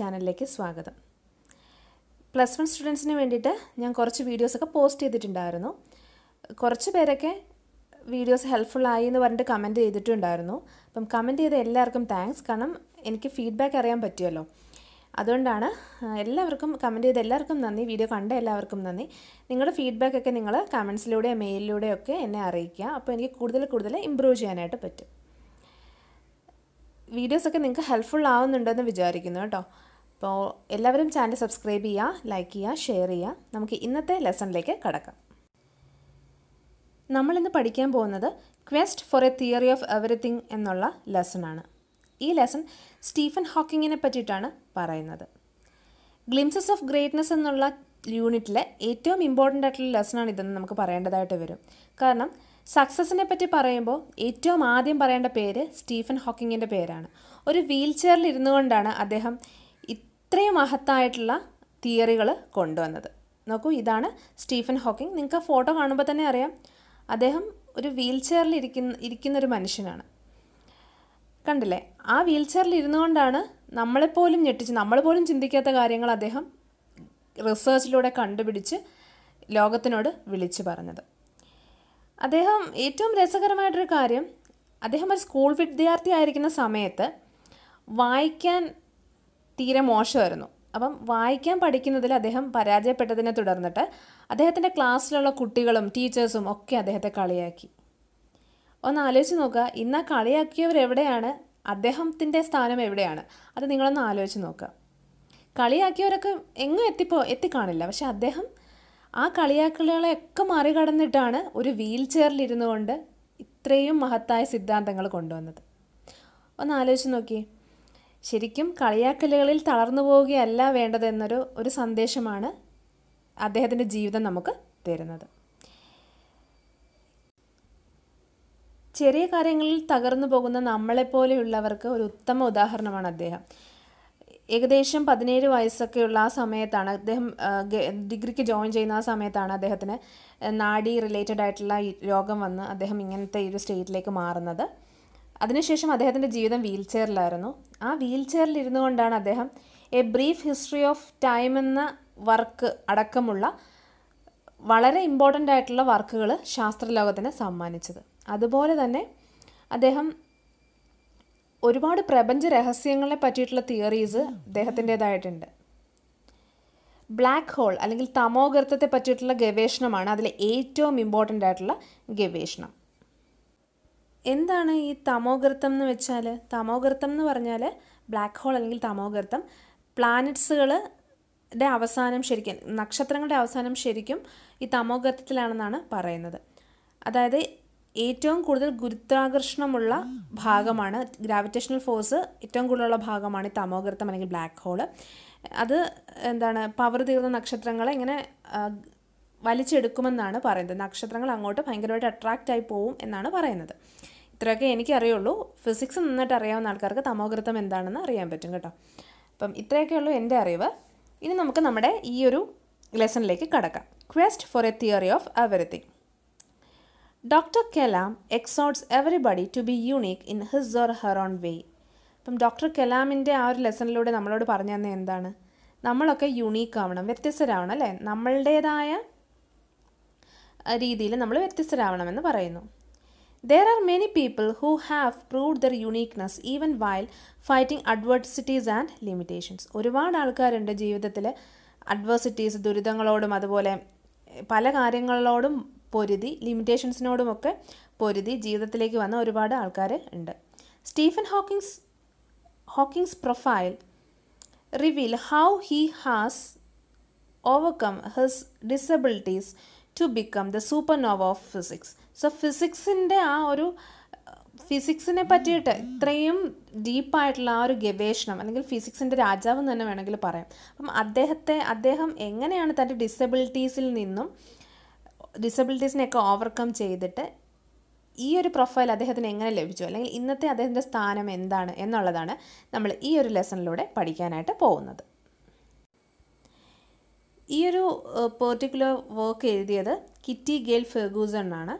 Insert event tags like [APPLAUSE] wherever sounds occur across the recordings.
ചാനലിലേക്ക് സ്വാഗതം plus one സ്റ്റുഡൻസിന് വേണ്ടിയിട്ട് ഞാൻ കുറച്ച് വീഡിയോസൊക്കെ പോസ്റ്റ് ചെയ്തിട്ടുണ്ടായിരുന്നു കുറച്ച് പേരൊക്കെ വീഡിയോസ് ഹെൽപ്ഫുള്ളായി എന്ന് പറഞ്ഞിട്ട് കമൻറ്റ് ചെയ്തിട്ടുണ്ടായിരുന്നു അപ്പം കമൻറ്റ് ചെയ്ത എല്ലാവർക്കും താങ്ക്സ് കാരണം എനിക്ക് ഫീഡ്ബാക്ക് അറിയാൻ പറ്റുമല്ലോ അതുകൊണ്ടാണ് എല്ലാവർക്കും കമൻറ്റ് ചെയ്ത എല്ലാവർക്കും നന്ദി വീഡിയോ കണ്ട എല്ലാവർക്കും നന്ദി നിങ്ങളുടെ ഫീഡ്ബാക്കൊക്കെ നിങ്ങൾ കമൻസിലൂടെ മെയിലിലൂടെയോ ഒക്കെ എന്നെ അറിയിക്കുക അപ്പോൾ എനിക്ക് കൂടുതൽ കൂടുതൽ ഇമ്പ്രൂവ് ചെയ്യാനായിട്ട് പറ്റും വീഡിയോസൊക്കെ നിങ്ങൾക്ക് ഹെൽപ്ഫുൾ ആവുന്നുണ്ടെന്ന് വിചാരിക്കുന്നു കേട്ടോ അപ്പോൾ എല്ലാവരും ചാനൽ സബ്സ്ക്രൈബ് ചെയ്യുക ലൈക്ക് ചെയ്യുക ഷെയർ ചെയ്യുക നമുക്ക് ഇന്നത്തെ ലെസണിലേക്ക് കടക്കാം നമ്മളിന്ന് പഠിക്കാൻ പോകുന്നത് quest for a theory of everything എന്നുള്ള ലെസണാണ് ഈ ലെസൺ സ്റ്റീഫൻ ഹോക്കിങ്ങിനെ പറ്റിയിട്ടാണ് പറയുന്നത് ഗ്ലിംസസ് ഓഫ് ഗ്രേറ്റ്നസ് എന്നുള്ള യൂണിറ്റിലെ ഏറ്റവും ഇമ്പോർട്ടൻ്റ് ആയിട്ടുള്ള ലെസണാണ് ഇതെന്ന് നമുക്ക് പറയേണ്ടതായിട്ട് വരും കാരണം സക്സസിനെ പറ്റി പറയുമ്പോൾ ഏറ്റവും ആദ്യം പറയേണ്ട പേര് സ്റ്റീഫൻ ഹോക്കിങ്ങിൻ്റെ പേരാണ് ഒരു വീൽ ചെയറിൽ ഇരുന്നു കൊണ്ടാണ് അദ്ദേഹം ഇത്രയും മഹത്തായിട്ടുള്ള തിയറികൾ കൊണ്ടുവന്നത് നോക്കൂ ഇതാണ് സ്റ്റീഫൻ ഹോക്കിംഗ് നിങ്ങൾക്ക് ഫോട്ടോ കാണുമ്പോൾ തന്നെ അറിയാം അദ്ദേഹം ഒരു വീൽ ചെയറിൽ ഇരിക്കുന്ന ഇരിക്കുന്നൊരു മനുഷ്യനാണ് കണ്ടില്ലേ ആ വീൽ ചെയറിൽ ഇരുന്നുകൊണ്ടാണ് നമ്മളെപ്പോലും ഞെട്ടിച്ച് നമ്മൾ പോലും ചിന്തിക്കാത്ത കാര്യങ്ങൾ അദ്ദേഹം റിസർച്ചിലൂടെ കണ്ടുപിടിച്ച് ലോകത്തിനോട് വിളിച്ചു പറഞ്ഞത് അദ്ദേഹം ഏറ്റവും രസകരമായിട്ടൊരു കാര്യം അദ്ദേഹം ഒരു സ്കൂൾ വിദ്യാർത്ഥി ആയിരിക്കുന്ന സമയത്ത് വായിക്കാൻ തീരെ മോശമായിരുന്നു അപ്പം വായിക്കാൻ പഠിക്കുന്നതിൽ അദ്ദേഹം പരാജയപ്പെട്ടതിനെ തുടർന്നിട്ട് അദ്ദേഹത്തിൻ്റെ ക്ലാസ്സിലുള്ള കുട്ടികളും ടീച്ചേഴ്സും ഒക്കെ അദ്ദേഹത്തെ കളിയാക്കി ഒന്ന് ആലോചിച്ച് നോക്കുക ഇന്ന് ആ കളിയാക്കിയവരെവിടെയാണ് അദ്ദേഹത്തിൻ്റെ സ്ഥാനം എവിടെയാണ് അത് നിങ്ങളൊന്ന് ആലോചിച്ച് നോക്കുക കളിയാക്കിയവരൊക്കെ എങ്ങും എത്തിപ്പോ എത്തിക്കാണില്ല പക്ഷെ അദ്ദേഹം ആ കളിയാക്കലുകളെയൊക്കെ മറികടന്നിട്ടാണ് ഒരു വീൽ ചെയറിലിരുന്നു കൊണ്ട് ഇത്രയും മഹത്തായ സിദ്ധാന്തങ്ങൾ കൊണ്ടുവന്നത് ഒന്ന് ആലോചിച്ച് നോക്കിയേ ശരിക്കും കളിയാക്കലുകളിൽ തളർന്നു പോവുകയല്ല വേണ്ടതെന്നൊരു ഒരു സന്ദേശമാണ് അദ്ദേഹത്തിൻ്റെ ജീവിതം നമുക്ക് തരുന്നത് ചെറിയ കാര്യങ്ങളിൽ തകർന്നു പോകുന്ന നമ്മളെപ്പോലെയുള്ളവർക്ക് ഒരു ഉത്തമ ഉദാഹരണമാണ് അദ്ദേഹം ഏകദേശം പതിനേഴ് വയസ്സൊക്കെയുള്ള ആ സമയത്താണ് അദ്ദേഹം ഡിഗ്രിക്ക് ജോയിൻ ചെയ്യുന്ന ആ സമയത്താണ് അദ്ദേഹത്തിന് നാഡി റിലേറ്റഡ് ആയിട്ടുള്ള രോഗം വന്ന് അദ്ദേഹം ഇങ്ങനത്തെ ഒരു സ്റ്റേറ്റിലേക്ക് മാറുന്നത് അതിനുശേഷം അദ്ദേഹത്തിൻ്റെ ജീവിതം വീൽ ചെയറിലായിരുന്നു ആ വീൽ ചെയറിൽ ഇരുന്നു കൊണ്ടാണ് അദ്ദേഹം a brief history of time എന്ന വർക്ക് അടക്കമുള്ള വളരെ ഇമ്പോർട്ടൻ്റ് ആയിട്ടുള്ള വർക്കുകൾ ശാസ്ത്രലോകത്തിന് സമ്മാനിച്ചത് അതുപോലെ തന്നെ അദ്ദേഹം ഒരുപാട് പ്രപഞ്ച രഹസ്യങ്ങളെ പറ്റിയിട്ടുള്ള തിയറീസ് അദ്ദേഹത്തിൻ്റേതായിട്ടുണ്ട് ബ്ലാക്ക് ഹോൾ അല്ലെങ്കിൽ തമോഗർത്തത്തെ പറ്റിയിട്ടുള്ള ഗവേഷണമാണ് അതിലെ ഏറ്റവും ഇമ്പോർട്ടൻ്റ് ആയിട്ടുള്ള ഗവേഷണം എന്താണ് ഈ തമോഗർത്തം എന്ന് വെച്ചാൽ തമോഗർത്തം എന്ന് പറഞ്ഞാൽ ബ്ലാക്ക് ഹോൾ അല്ലെങ്കിൽ തമോഗർത്തം പ്ലാനറ്റ്സുകൾ അവസാനം ശരിക്കും നക്ഷത്രങ്ങളുടെ അവസാനം ശരിക്കും ഈ തമോഗർത്തത്തിലാണെന്നാണ് പറയുന്നത് അതായത് ഏറ്റവും കൂടുതൽ ഗുരുത്വാകർഷണമുള്ള ഭാഗമാണ് ഗ്രാവിറ്റേഷണൽ ഫോഴ്സ് ഏറ്റവും കൂടുതലുള്ള ഭാഗമാണ് ഈ തമോഗർത്തം അല്ലെങ്കിൽ ബ്ലാക്ക് ഹോൾ അത് എന്താണ് പവർ തീർന്ന നക്ഷത്രങ്ങളെ ഇങ്ങനെ വലിച്ചെടുക്കുമെന്നാണ് പറയുന്നത് നക്ഷത്രങ്ങൾ അങ്ങോട്ട് ഭയങ്കരമായിട്ട് അട്രാക്റ്റ് ആയി പോവും എന്നാണ് പറയുന്നത് ഇത്രയൊക്കെ എനിക്കറിയുള്ളൂ ഫിസിക്സ് നന്നായിട്ട് അറിയാവുന്ന ആൾക്കാർക്ക് തമോകൃത്തം എന്താണെന്ന് അറിയാൻ പറ്റും കേട്ടോ അപ്പം ഇത്രയൊക്കെ ഉള്ളൂ എൻ്റെ അറിവ് ഇനി നമുക്ക് നമ്മുടെ ഈ ഒരു ലെസണിലേക്ക് കടക്കാം quest for a theory of everything doctor Kalam exhorts everybody to be unique in his or her own way അപ്പം ഡോക്ടർ കലാമിൻ്റെ ആ ഒരു ലെസണിലൂടെ നമ്മളോട് പറഞ്ഞു തന്നെ എന്താണ് നമ്മളൊക്കെ യുണീക്ക് ആവണം വ്യത്യസ്തരാവണം അല്ലേ നമ്മളുടേതായ രീതിയിൽ നമ്മൾ വ്യത്യസ്തരാവണമെന്ന് പറയുന്നു there are many people who have proved their uniqueness even while fighting adversities and limitations ഒരുപാട് ആൾക്കാരുണ്ട് ജീവിതത്തിൽ അഡ്വേഴ്സിറ്റീസ് ദുരിതങ്ങളോടും അതുപോലെ പല കാര്യങ്ങളോടും പൊരുതി ലിമിറ്റേഷൻസിനോടുമൊക്കെ പൊരുതി ജീവിതത്തിലേക്ക് വന്ന ഒരുപാട് ആൾക്കാർ ഉണ്ട് Stephen Hawkings Hawkings profile reveal how he has overcome his disabilities to become the super Nova of physics so ഫിസിക്സിൻ്റെ ആ ഒരു ഫിസിക്സിനെ uh, പറ്റിയിട്ട് ഇത്രയും ഡീപ്പായിട്ടുള്ള ആ ഒരു ഗവേഷണം അല്ലെങ്കിൽ ഫിസിക്സിൻ്റെ രാജാവ് തന്നെ വേണമെങ്കിൽ പറയാം അപ്പം അദ്ദേഹത്തെ അദ്ദേഹം എങ്ങനെയാണ് തൻ്റെ ഡിസബിലിറ്റീസിൽ നിന്നും ഡിസബിലിറ്റീസിനെയൊക്കെ ഓവർകം ചെയ്തിട്ട് ഈ ഒരു പ്രൊഫൈൽ അദ്ദേഹത്തിന് എങ്ങനെ ലഭിച്ചു അല്ലെങ്കിൽ ഇന്നത്തെ അദ്ദേഹത്തിൻ്റെ സ്ഥാനം എന്താണ് എന്നുള്ളതാണ് നമ്മൾ ഈ ഒരു ലെസണിലൂടെ പഠിക്കാനായിട്ട് പോകുന്നത് ഈ ഒരു പെർട്ടിക്കുലർ വർക്ക് എഴുതിയത് കിറ്റി ഗേൽ ഫെർഗൂസൺ ആണ്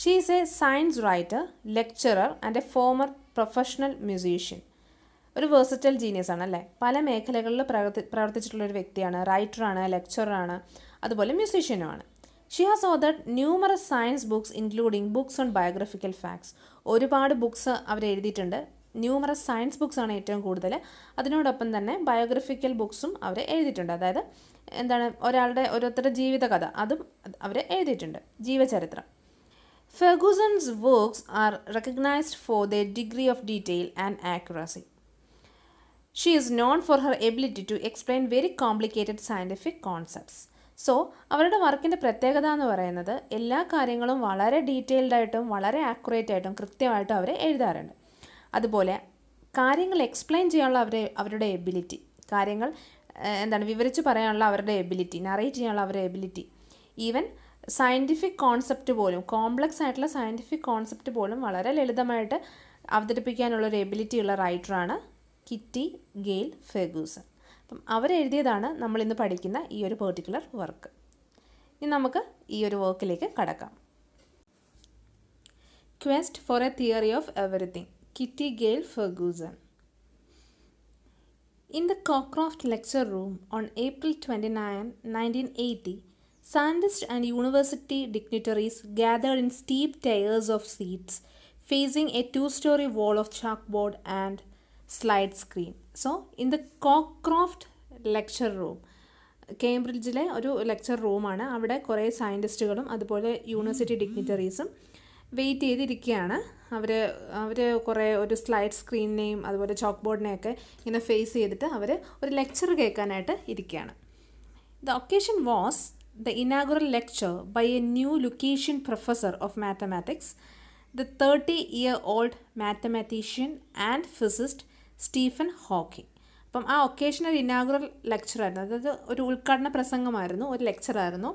she is a science writer lecturer and a former professional musician ഒരു വേഴ്സറ്റൽ ജീനിയസ് ആണ് അല്ലേ പല മേഖലകളിൽ പ്രവർത്തി പ്രവർത്തിച്ചിട്ടുള്ള ഒരു വ്യക്തിയാണ് റൈറ്ററാണ് ലെക്ചറാണ് അതുപോലെ മ്യൂസീഷ്യനുമാണ് she has authored numerous science books including books on biographical facts ഒരുപാട് ബുക്സ് അവർ എഴുതിയിട്ടുണ്ട് ന്യൂമറസ് സയൻസ് ആണ് ഏറ്റവും കൂടുതൽ അതിനോടൊപ്പം തന്നെ ബയോഗ്രഫിക്കൽ ബുക്സും അവർ എഴുതിയിട്ടുണ്ട് അതായത് എന്താണ് ഒരാളുടെ ഓരോരുത്തരുടെ ജീവിതകഥ അതും അവർ എഴുതിയിട്ടുണ്ട് ജീവചരിത്രം Ferguson's works are recognized for the degree of detail and accuracy she is known for her ability to explain very complicated scientific concepts so അവരുടെ വർക്കിൻ്റെ പ്രത്യേകത എന്ന് പറയുന്നത് എല്ലാ കാര്യങ്ങളും വളരെ ഡീറ്റെയിൽഡായിട്ടും ആയിട്ടും വളരെ ആക്യുറേറ്റ് ആയിട്ടും കൃത്യമായിട്ടും അവരെ എഴുതാറുണ്ട് അതുപോലെ കാര്യങ്ങൾ എക്സ്പ്ലെയിൻ ചെയ്യാനുള്ള അവരെ അവരുടെ എബിലിറ്റി കാര്യങ്ങൾ എന്താണ് വിവരിച്ച് പറയാനുള്ള അവരുടെ എബിലിറ്റി നറേറ്റ് ചെയ്യാനുള്ള അവരുടെ എബിലിറ്റി ഈവൻ സയൻറ്റിഫിക് കോൺസെപ്റ്റ് പോലും കോംപ്ലക്സ് ആയിട്ടുള്ള സയൻറ്റിഫിക് കോൺസെപ്റ്റ് പോലും വളരെ ലളിതമായിട്ട് അവതരിപ്പിക്കാനുള്ള ഒരു എബിലിറ്റി ഉള്ള റൈറ്ററാണ് കിറ്റി ഗെയിൽ ഫെഗൂസൺ അപ്പം അവരെഴുതിയതാണ് നമ്മളിന്ന് പഠിക്കുന്ന ഈ ഒരു പെർട്ടിക്കുലർ വർക്ക് ഇനി നമുക്ക് ഈ ഒരു വർക്കിലേക്ക് കടക്കാം quest for a theory of everything Kitty Gail Ferguson In the Cockcroft Lecture Room on April 29, 1980, scientists and university dignitaries gathered in steep tiers of seats facing a two story wall of chalkboard and slide screen so in the Cockcroft lecture room കേംബ്രിഡ്ജിലെ ഒരു lecture റൂമാണ് അവിടെ കുറേ സയൻറ്റിസ്റ്റുകളും അതുപോലെ university ഡിഗ്നിറ്ററീസും wait ചെയ്തിരിക്കുകയാണ് അവർ അവർ കുറേ ഒരു slide സ്ക്രീനിനെയും അതുപോലെ ചോക്ക് ബോർഡിനെയൊക്കെ ഇങ്ങനെ ഫേസ് ചെയ്തിട്ട് അവർ ഒരു ലെക്ചർ കേൾക്കാനായിട്ട് ഇരിക്കുകയാണ് the occasion was the inaugural lecture by a new Lucasian professor of mathematics the thirty year old mathematician and physicist Stephen Hawking അപ്പം ആ ഒക്കേഷൻ ഒരു ഇനാഗുറൽ ലെക്ചറായിരുന്നു അതായത് ഒരു ഉദ്ഘാടന പ്രസംഗമായിരുന്നു ഒരു ലെക്ചറായിരുന്നു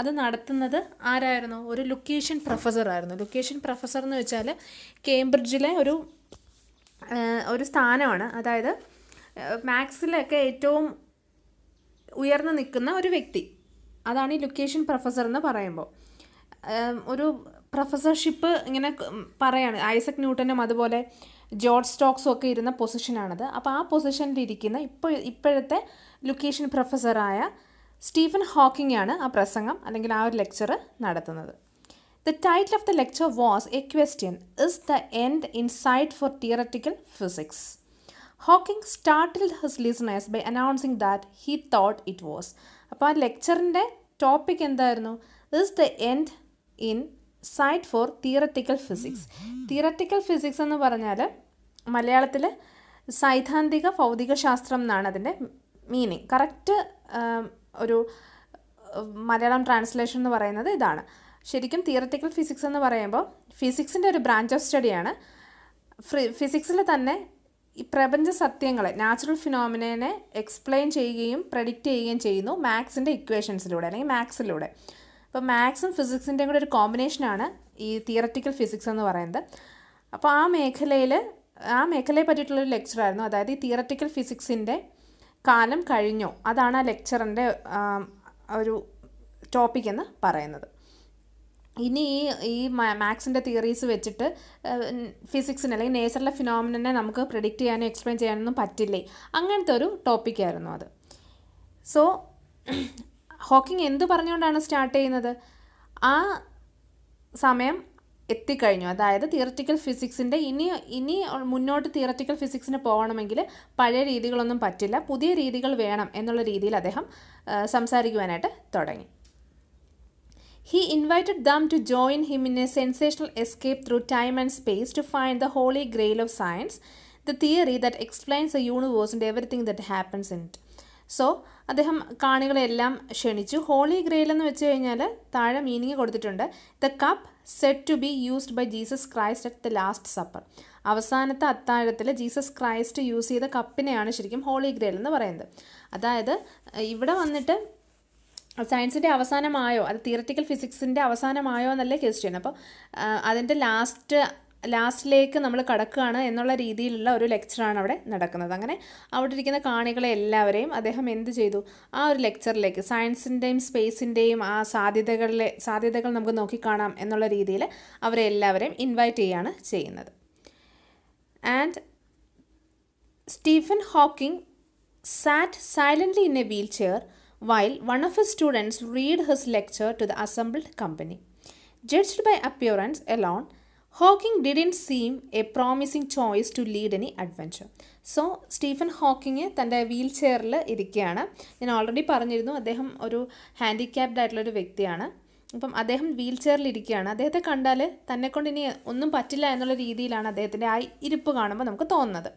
അത് നടത്തുന്നത് ആരായിരുന്നു ഒരു ലൊക്കേഷൻ പ്രൊഫസർ ആയിരുന്നു ലൊക്കേഷൻ പ്രൊഫസർ എന്ന് വെച്ചാൽ കേംബ്രിഡ്ജിലെ ഒരു ഒരു സ്ഥാനമാണ് അതായത് മാത്സിലൊക്കെ ഏറ്റവും ഉയർന്നു നിൽക്കുന്ന ഒരു വ്യക്തി അതാണ് ഈ ലൊക്കേഷൻ പ്രൊഫസർ എന്ന് പറയുമ്പോൾ ഒരു പ്രൊഫസർഷിപ്പ് ഇങ്ങനെ പറയാണ് ഐസക് ന്യൂട്ടനും അതുപോലെ ജോർജ് സ്റ്റോക്സും ഒക്കെ ഇരുന്ന പൊസിഷനാണത് അപ്പോൾ ആ പൊസിഷനിലിരിക്കുന്ന ഇപ്പോൾ ഇപ്പോഴത്തെ ലൊക്കേഷൻ പ്രൊഫസറായ സ്റ്റീഫൻ ആണ് ആ പ്രസംഗം അല്ലെങ്കിൽ ആ ഒരു ലെക്ചർ നടത്തുന്നത് the title of the lecture was a question is the end in sight for theoretical physics Hawking startled his listeners by announcing that he thought it was അപ്പോൾ ആ ലെക്ചറിൻ്റെ ടോപ്പിക് എന്തായിരുന്നു is the end in sight for theoretical physics theoretical physics എന്ന് പറഞ്ഞാൽ മലയാളത്തിൽ സൈദ്ധാന്തിക ഭൗതികശാസ്ത്രം എന്നാണ് അതിൻ്റെ മീനിങ് കറക്റ്റ് ഒരു മലയാളം ട്രാൻസ്ലേഷൻ എന്ന് പറയുന്നത് ഇതാണ് ശരിക്കും തിയററ്റിക്കൽ ഫിസിക്സ് എന്ന് പറയുമ്പോൾ ഫിസിക്സിൻ്റെ ഒരു ബ്രാഞ്ച് ഓഫ് സ്റ്റഡിയാണ് ഫിസിക്സിൽ തന്നെ ഈ പ്രപഞ്ച സത്യങ്ങളെ നാച്ചുറൽ ഫിനോമിനെ എക്സ്പ്ലെയിൻ ചെയ്യുകയും പ്രഡിക്റ്റ് ചെയ്യുകയും ചെയ്യുന്നു മാത്സിൻ്റെ ഇക്വേഷൻസിലൂടെ അല്ലെങ്കിൽ മാത്സിലൂടെ അപ്പോൾ മാത്സും ഫിസിക്സിൻ്റെയും കൂടെ ഒരു കോമ്പിനേഷനാണ് ഈ തിയററ്റിക്കൽ ഫിസിക്സ് എന്ന് പറയുന്നത് അപ്പോൾ ആ മേഖലയിൽ ആ മേഖലയെ പറ്റിയിട്ടുള്ളൊരു ലെക്ചറായിരുന്നു അതായത് ഈ തിയററ്റിക്കൽ ഫിസിക്സിൻ്റെ കാലം കഴിഞ്ഞോ അതാണ് ആ ലെക്ചറിൻ്റെ ഒരു ടോപ്പിക് എന്ന് പറയുന്നത് ഇനി ഈ ഈ മാത്സിൻ്റെ തിയറീസ് വെച്ചിട്ട് ഫിസിക്സിന് അല്ലെങ്കിൽ നേച്ചറിലെ ഫിനോമിനെ നമുക്ക് പ്രിഡിക്റ്റ് ചെയ്യാനോ എക്സ്പ്ലെയിൻ ചെയ്യാനൊന്നും പറ്റില്ലേ അങ്ങനത്തെ ഒരു ടോപ്പിക്കായിരുന്നു അത് സോ ഹോക്കിംഗ് എന്തു പറഞ്ഞുകൊണ്ടാണ് സ്റ്റാർട്ട് ചെയ്യുന്നത് ആ സമയം എത്തിക്കഴിഞ്ഞു അതായത് തിയററ്റിക്കൽ ഫിസിക്സിൻ്റെ ഇനി ഇനി മുന്നോട്ട് തിയററ്റിക്കൽ ഫിസിക്സിന് പോകണമെങ്കിൽ പഴയ രീതികളൊന്നും പറ്റില്ല പുതിയ രീതികൾ വേണം എന്നുള്ള രീതിയിൽ അദ്ദേഹം സംസാരിക്കുവാനായിട്ട് തുടങ്ങി he invited them to join him in a sensational escape through time and space to find the holy grail of science the theory that explains the universe and everything that happens in it so അദ്ദേഹം കാണികളെല്ലാം ക്ഷണിച്ചു holy grail എന്ന് വെച്ച് കഴിഞ്ഞാൽ താഴെ meaning കൊടുത്തിട്ടുണ്ട് the cup set to be used by Jesus Christ at the last supper അവസാനത്തെ അത്താഴത്തിൽ ജീസസ് ക്രൈസ്റ്റ് യൂസ് ചെയ്ത കപ്പിനെയാണ് ശരിക്കും ഹോളി ഗ്രെയിൽ എന്ന് പറയുന്നത് അതായത് ഇവിടെ വന്നിട്ട് സയൻസിൻ്റെ അവസാനമായോ അത് തിയററ്റിക്കൽ ഫിസിക്സിൻ്റെ അവസാനമായോ എന്നല്ലേ ക്വസ്റ്റ്യൻ അപ്പോൾ അതിൻ്റെ ലാസ്റ്റ് ലാസ്റ്റിലേക്ക് നമ്മൾ കടക്കുകയാണ് എന്നുള്ള രീതിയിലുള്ള ഒരു ലെക്ചറാണ് അവിടെ നടക്കുന്നത് അങ്ങനെ അവിടെ ഇരിക്കുന്ന കാണികളെ എല്ലാവരെയും അദ്ദേഹം എന്ത് ചെയ്തു ആ ഒരു ലെക്ചറിലേക്ക് സയൻസിൻ്റെയും സ്പേസിൻ്റെയും ആ സാധ്യതകളിലെ സാധ്യതകൾ നമുക്ക് നോക്കിക്കാണാം എന്നുള്ള രീതിയിൽ അവരെ എല്ലാവരെയും ഇൻവൈറ്റ് ചെയ്യുകയാണ് ചെയ്യുന്നത് and Stephen Hawking sat silently in a wheelchair while one of his students read his lecture to the assembled company judged by appearance alone Hawking didn't seem a promising choice to lead any adventure so Stephen Hawking തൻ്റെ വീൽ ചെയറിൽ ഇരിക്കുകയാണ് ഞാൻ already പറഞ്ഞിരുന്നു അദ്ദേഹം ഒരു handicapped ആയിട്ടുള്ളൊരു വ്യക്തിയാണ് അപ്പം അദ്ദേഹം വീൽ ചെയറിൽ ഇരിക്കുകയാണ് അദ്ദേഹത്തെ കണ്ടാൽ തന്നെക്കൊണ്ട് ഇനി ഒന്നും പറ്റില്ല എന്നുള്ള രീതിയിലാണ് അദ്ദേഹത്തിൻ്റെ ആ ഇരിപ്പ് കാണുമ്പോൾ നമുക്ക് തോന്നുന്നത്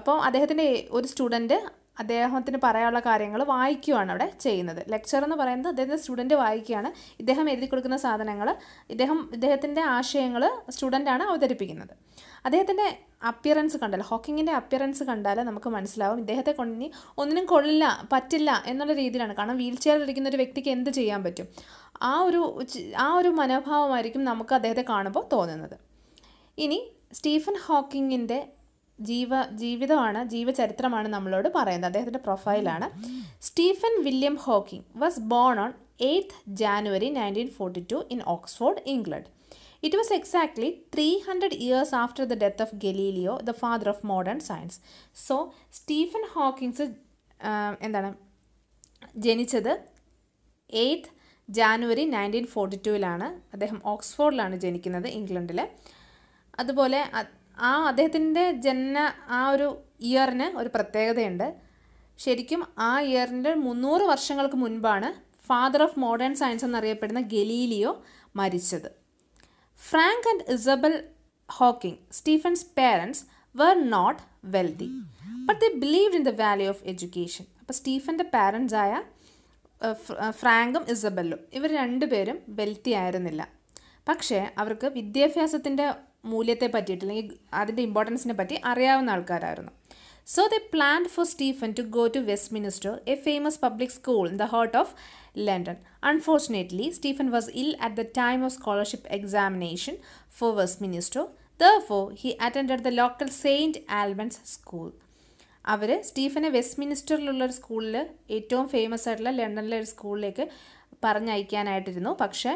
അപ്പോൾ അദ്ദേഹത്തിൻ്റെ ഒരു സ്റ്റുഡൻറ്റ് അദ്ദേഹത്തിന് പറയാനുള്ള കാര്യങ്ങൾ വായിക്കുകയാണ് അവിടെ ചെയ്യുന്നത് ലെക്ചർ എന്ന് പറയുന്നത് അദ്ദേഹത്തിൻ്റെ സ്റ്റുഡൻറ്റ് വായിക്കുകയാണ് ഇദ്ദേഹം എഴുതി കൊടുക്കുന്ന സാധനങ്ങൾ ഇദ്ദേഹം ഇദ്ദേഹത്തിൻ്റെ ആശയങ്ങൾ സ്റ്റുഡൻ്റാണ് അവതരിപ്പിക്കുന്നത് അദ്ദേഹത്തിൻ്റെ അപ്പിയറൻസ് കണ്ടാൽ ഹോക്കിങ്ങിൻ്റെ അപ്പിയറൻസ് കണ്ടാൽ നമുക്ക് മനസ്സിലാവും ഇദ്ദേഹത്തെ ഇനി ഒന്നിനും കൊള്ളില്ല പറ്റില്ല എന്നുള്ള രീതിയിലാണ് കാരണം വീൽ ഇരിക്കുന്ന ഒരു വ്യക്തിക്ക് എന്ത് ചെയ്യാൻ പറ്റും ആ ഒരു ആ ഒരു മനോഭാവമായിരിക്കും നമുക്ക് അദ്ദേഹത്തെ കാണുമ്പോൾ തോന്നുന്നത് ഇനി സ്റ്റീഫൻ ഹോക്കിങ്ങിൻ്റെ ജീവ ജീവിതമാണ് ജീവചരിത്രമാണ് നമ്മളോട് പറയുന്നത് അദ്ദേഹത്തിൻ്റെ പ്രൊഫൈലാണ് Stephen William Hawking was born on eighth January nineteen forty two in Oxford England it was exactly three hundred years after the death of Galileo the father of modern science so Stephen Hawkings എന്താണ് ജനിച്ചത് eighth January nineteen forty ടുവിലാണ് അദ്ദേഹം ഓക്സ്ഫോർഡിലാണ് ജനിക്കുന്നത് ഇംഗ്ലണ്ടിൽ അതുപോലെ ആ അദ്ദേഹത്തിൻ്റെ ജനന ആ ഒരു ഇയറിന് ഒരു പ്രത്യേകതയുണ്ട് ശരിക്കും ആ ഇയറിൻ്റെ മുന്നൂറ് വർഷങ്ങൾക്ക് മുൻപാണ് ഫാദർ ഓഫ് മോഡേൺ സയൻസ് എന്നറിയപ്പെടുന്ന ഗലീലിയോ മരിച്ചത് Frank and Isabel Hawking Stephen's parents were not wealthy but they believed in the value of education അപ്പോൾ സ്റ്റീഫൻ്റെ പാരൻസായ ഫ്രാങ്കും ഇസബല്ലും ഇവർ രണ്ടുപേരും വെൽത്തി ആയിരുന്നില്ല പക്ഷേ അവർക്ക് വിദ്യാഭ്യാസത്തിൻ്റെ മൂല്യത്തെ പറ്റിയിട്ട് അല്ലെങ്കിൽ അതിൻ്റെ ഇമ്പോർട്ടൻസിനെ പറ്റി അറിയാവുന്ന ആൾക്കാരായിരുന്നു so the plan for Stephen to go to Westminster a famous public school in the heart of London unfortunately Stephen was ill at the time of scholarship examination for Westminster for he attend the local Saint Albans school അവർ സ്റ്റീഫനെ വെസ്റ്റ് മിനിസ്റ്ററിലുള്ള ഒരു സ്കൂളിൽ ഏറ്റവും famous ആയിട്ടുള്ള ലണ്ടനിലെ ഒരു സ്കൂളിലേക്ക് പറഞ്ഞയക്കാനായിട്ടിരുന്നു പക്ഷേ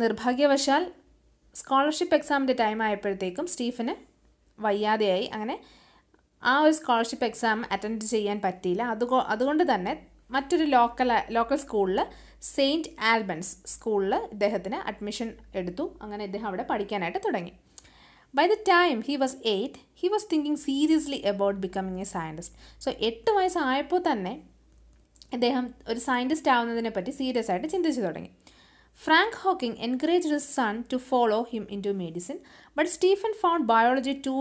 നിർഭാഗ്യവശാൽ സ്കോളർഷിപ്പ് എക്സാമിൻ്റെ ടൈം ആയപ്പോഴത്തേക്കും സ്റ്റീഫന് വയ്യാതെയായി അങ്ങനെ ആ ഒരു സ്കോളർഷിപ്പ് എക്സാം അറ്റൻഡ് ചെയ്യാൻ പറ്റിയില്ല അതുകൊ അതുകൊണ്ട് തന്നെ മറ്റൊരു ലോക്കൽ ലോക്കൽ സ്കൂളിൽ സെയിൻറ്റ് ആൽബൻസ് സ്കൂളിൽ ഇദ്ദേഹത്തിന് അഡ്മിഷൻ എടുത്തു അങ്ങനെ ഇദ്ദേഹം അവിടെ പഠിക്കാനായിട്ട് തുടങ്ങി by the time he was eight he was thinking seriously about becoming a scientist so എട്ട് വയസ്സായപ്പോൾ തന്നെ അദ്ദേഹം ഒരു സയൻറ്റിസ്റ്റ് ആവുന്നതിനെ പറ്റി സീരിയസ് ആയിട്ട് ചിന്തിച്ചു തുടങ്ങി Frank Hawking encouraged his son to follow him into medicine, but Stephen found biology too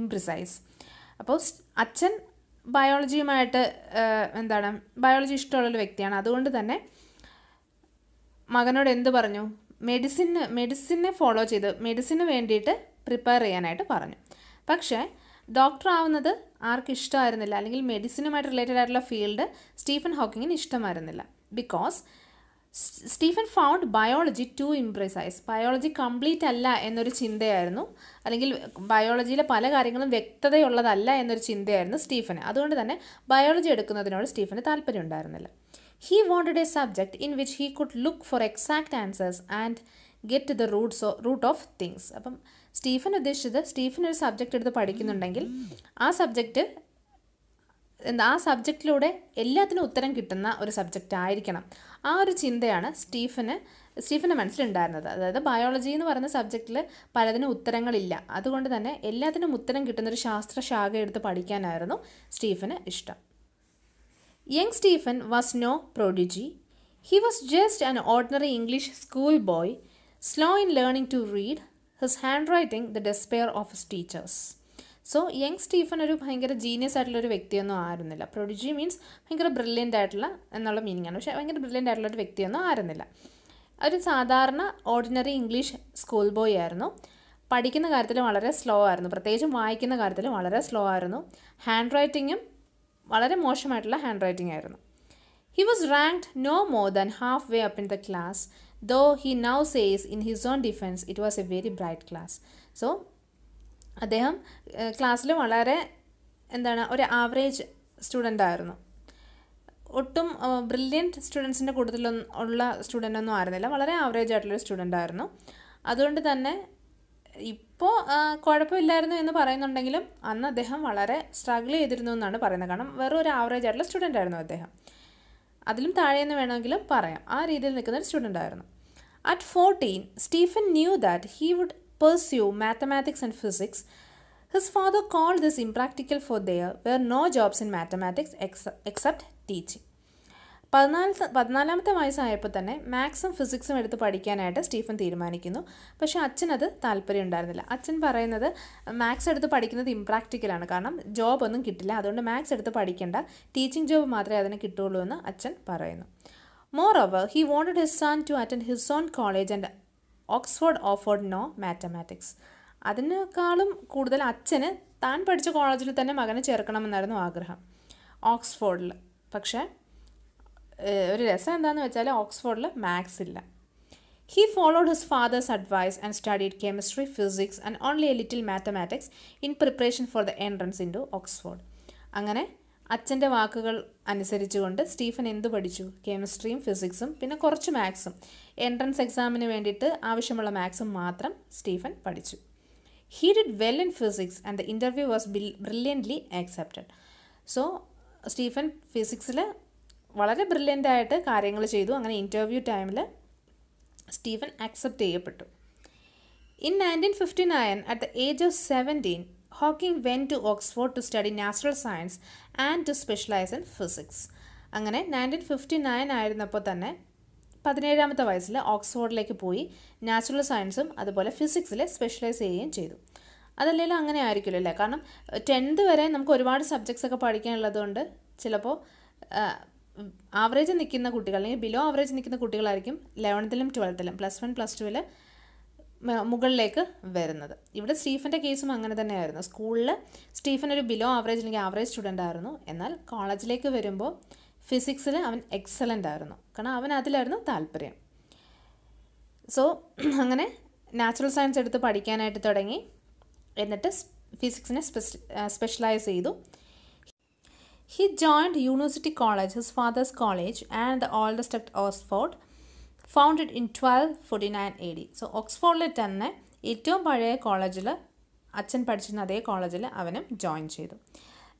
imprecise. അപ്പോൾ അച്ഛൻ ബയോളജിയുമായിട്ട് എന്താണ് ബയോളജി ഇഷ്ടമുള്ളൊരു വ്യക്തിയാണ് അതുകൊണ്ട് തന്നെ മകനോട് എന്ത് പറഞ്ഞു മെഡിസിന് മെഡിസിനെ ഫോളോ ചെയ്ത് മെഡിസിന് വേണ്ടിയിട്ട് പ്രിപ്പയർ ചെയ്യാനായിട്ട് പറഞ്ഞു പക്ഷേ ഡോക്ടർ ആവുന്നത് ആർക്കും ഇഷ്ടമായിരുന്നില്ല അല്ലെങ്കിൽ മെഡിസിനുമായിട്ട് റിലേറ്റഡ് ആയിട്ടുള്ള ഫീൽഡ് സ്റ്റീഫൻ ഹോക്കിങ്ങിന് ഇഷ്ടമായിരുന്നില്ല because Stephen found biology too imprecise biology complete അല്ല എന്നൊരു ചിന്തയായിരുന്നു അല്ലെങ്കിൽ ബയോളജിയിലെ പല കാര്യങ്ങളും വ്യക്തതയുള്ളതല്ല എന്നൊരു ചിന്തയായിരുന്നു സ്റ്റീഫന് അതുകൊണ്ട് തന്നെ ബയോളജി എടുക്കുന്നതിനോട് സ്റ്റീഫന് താല്പര്യം ഉണ്ടായിരുന്നില്ല he wanted a subject in which he could look for exact answers and get the roots root of things അപ്പം സ്റ്റീഫൻ ഉദ്ദേശിച്ചത് സ്റ്റീഫൻ ഒരു സബ്ജക്റ്റ് എടുത്ത് പഠിക്കുന്നുണ്ടെങ്കിൽ ആ സബ്ജക്റ്റ് എന്താ ആ സബ്ജക്റ്റിലൂടെ എല്ലാത്തിനും ഉത്തരം കിട്ടുന്ന ഒരു സബ്ജക്റ്റ് ആയിരിക്കണം ആ ഒരു ചിന്തയാണ് സ്റ്റീഫന് സ്റ്റീഫൻ്റെ മനസ്സിലുണ്ടായിരുന്നത് അതായത് ബയോളജി എന്ന് പറയുന്ന സബ്ജക്റ്റിൽ പലതിനും ഉത്തരങ്ങളില്ല അതുകൊണ്ട് തന്നെ എല്ലാത്തിനും ഉത്തരം കിട്ടുന്നൊരു ശാസ്ത്ര ശാഖ എടുത്ത് പഠിക്കാനായിരുന്നു സ്റ്റീഫന് ഇഷ്ടം young Stephen was no prodigy he was just an ordinary English school boy slow in learning to read his handwriting the despair of his teachers so young Stephen ഒരു ഭയങ്കര ജീനിയസ് ആയിട്ടുള്ള ഒരു വ്യക്തിയൊന്നും ആയിരുന്നില്ല പ്രൊഡിജി മീൻസ് ഭയങ്കര brilliant ആയിട്ടുള്ള എന്നുള്ള ആണ് പക്ഷേ ഭയങ്കര ബ്രില്യൻ്റ് ആയിട്ടുള്ള ഒരു വ്യക്തിയൊന്നും ആയിരുന്നില്ല ഒരു സാധാരണ ഓർഡിനറി ഇംഗ്ലീഷ് സ്കൂൾ ബോയ് ആയിരുന്നു പഠിക്കുന്ന കാര്യത്തിൽ വളരെ സ്ലോ ആയിരുന്നു പ്രത്യേകിച്ചും വായിക്കുന്ന കാര്യത്തിൽ വളരെ സ്ലോ ആയിരുന്നു ഹാൻഡ് റൈറ്റിങ്ങും വളരെ മോശമായിട്ടുള്ള ഹാൻഡ് റൈറ്റിംഗ് ആയിരുന്നു he was ranked no more than half way up in the class though he now says in his own defence it was a very bright class so അദ്ദേഹം ക്ലാസ്സിൽ വളരെ എന്താണ് ഒരു ആവറേജ് സ്റ്റുഡൻ്റ് ആയിരുന്നു ഒട്ടും brilliant സ്റ്റുഡൻസിൻ്റെ കൂട്ടത്തിലൊന്നും ഉള്ള student ഒന്നും ആയിരുന്നില്ല വളരെ ആവറേജ് ആയിട്ടുള്ളൊരു സ്റ്റുഡൻ്റ് ആയിരുന്നു അതുകൊണ്ട് തന്നെ ഇപ്പോൾ കുഴപ്പമില്ലായിരുന്നു എന്ന് പറയുന്നുണ്ടെങ്കിലും അന്ന് അദ്ദേഹം വളരെ സ്ട്രഗിൾ ചെയ്തിരുന്നു എന്നാണ് പറയുന്നത് കാരണം വെറും ഒരു ആവറേജ് ആയിട്ടുള്ള സ്റ്റുഡൻ്റ് ആയിരുന്നു അദ്ദേഹം അതിലും താഴെയെന്ന് വേണമെങ്കിലും പറയാം ആ രീതിയിൽ നിൽക്കുന്ന ഒരു സ്റ്റുഡൻ്റ് ആയിരുന്നു at fourteen Stephen knew that he would pursue mathematics and physics. His father called this impractical for there were no jobs in mathematics ex except teaching. പതിനാലത്തെ പതിനാലാമത്തെ വയസ്സായപ്പോൾ തന്നെ മാത്സും ഫിസിക്സും എടുത്ത് പഠിക്കാനായിട്ട് സ്റ്റീഫൻ തീരുമാനിക്കുന്നു പക്ഷേ അച്ഛനത് താല്പര്യം ഉണ്ടായിരുന്നില്ല അച്ഛൻ പറയുന്നത് മാത്സ് എടുത്ത് പഠിക്കുന്നത് ഇമ്പ്രാക്ടിക്കലാണ് കാരണം ജോബ് ഒന്നും കിട്ടില്ല അതുകൊണ്ട് മാത്സ് എടുത്ത് പഠിക്കേണ്ട ടീച്ചിങ് ജോബ് മാത്രമേ അതിന് കിട്ടുള്ളൂ എന്ന് അച്ഛൻ പറയുന്നു moreover he wanted his son to attend his own college and Oxford Oxford no mathematics അതിനേക്കാളും കൂടുതൽ അച്ഛന് താൻ പഠിച്ച കോളേജിൽ തന്നെ മകനെ ചേർക്കണമെന്നായിരുന്നു ആഗ്രഹം ഓക്സ്ഫോർഡിൽ പക്ഷേ ഒരു രസം എന്താണെന്ന് വെച്ചാൽ ഓക്സ്ഫോർഡിൽ മാത്സ് ഇല്ല he followed his father's advice and studied chemistry physics and only a little mathematics in preparation for the entrance into Oxford അങ്ങനെ അച്ഛൻ്റെ വാക്കുകൾ അനുസരിച്ചുകൊണ്ട് സ്റ്റീഫൻ എന്ത് പഠിച്ചു കെമിസ്ട്രിയും ഫിസിക്സും പിന്നെ കുറച്ച് മാത്സും എൻട്രൻസ് എക്സാമിന് വേണ്ടിയിട്ട് ആവശ്യമുള്ള മാത്സും മാത്രം സ്റ്റീഫൻ പഠിച്ചു he did well in physics and the interview was bill brilliantly accepted so Stephen ഫിസിക്സിൽ വളരെ ബ്രില്യൻ്റായിട്ട് ആയിട്ട് കാര്യങ്ങൾ ചെയ്തു അങ്ങനെ ഇൻ്റർവ്യൂ ടൈമിൽ സ്റ്റീഫൻ ആക്സെപ്റ്റ് ചെയ്യപ്പെട്ടു in nineteen fifty nine at the age of seventeen Hawking went to Oxford to study natural science and to specialise in physics അങ്ങനെ നയൻറ്റീൻ ഫിഫ്റ്റി നയൻ ആയിരുന്നപ്പോൾ തന്നെ പതിനേഴാമത്തെ വയസ്സിൽ ഓക്സ്ഫോർഡിലേക്ക് പോയി നാച്ചുറൽ സയൻസും അതുപോലെ ഫിസിക്സിൽ സ്പെഷ്യലൈസ് ചെയ്യുകയും ചെയ്തു അതല്ലെങ്കിൽ അങ്ങനെ ആയിരിക്കില്ല അല്ലേ കാരണം ടെൻത്ത് വരെ നമുക്ക് ഒരുപാട് സബ്ജക്ട്സ് ഒക്കെ പഠിക്കാനുള്ളതുകൊണ്ട് ചിലപ്പോൾ ആവറേജ് നിൽക്കുന്ന കുട്ടികൾ അല്ലെങ്കിൽ ബിലോ ആവറേജ് നിൽക്കുന്ന കുട്ടികളായിരിക്കും ലെവൻത്തിലും ട്വൽത്തിലും പ്ലസ് വൺ പ്ലസ് ടുവിൽ മുകളിലേക്ക് വരുന്നത് ഇവിടെ സ്റ്റീഫൻ്റെ കേസും അങ്ങനെ തന്നെയായിരുന്നു സ്കൂളിൽ സ്റ്റീഫൻ ഒരു ബിലോ ആവറേജ് അല്ലെങ്കിൽ ആവറേജ് സ്റ്റുഡൻ്റ് ആയിരുന്നു എന്നാൽ കോളേജിലേക്ക് വരുമ്പോൾ ഫിസിക്സിൽ അവൻ എക്സലൻ്റ് ആയിരുന്നു കാരണം അവൻ അതിലായിരുന്നു താല്പര്യം സോ [CLEARS THROAT] അങ്ങനെ നാച്ചുറൽ സയൻസ് എടുത്ത് പഠിക്കാനായിട്ട് തുടങ്ങി എന്നിട്ട് ഫിസിക്സിനെ സ്പെഷ്യലൈസ് ചെയ്തു he joined University College his father's college and the oldest at Oxford founded in twelve forty nine A D so ഓക്സ്ഫോർഡിൽ തന്നെ ഏറ്റവും പഴയ കോളേജിൽ അച്ഛൻ പഠിച്ചിരുന്ന അതേ കോളേജിൽ അവനും ജോയിൻ ചെയ്തു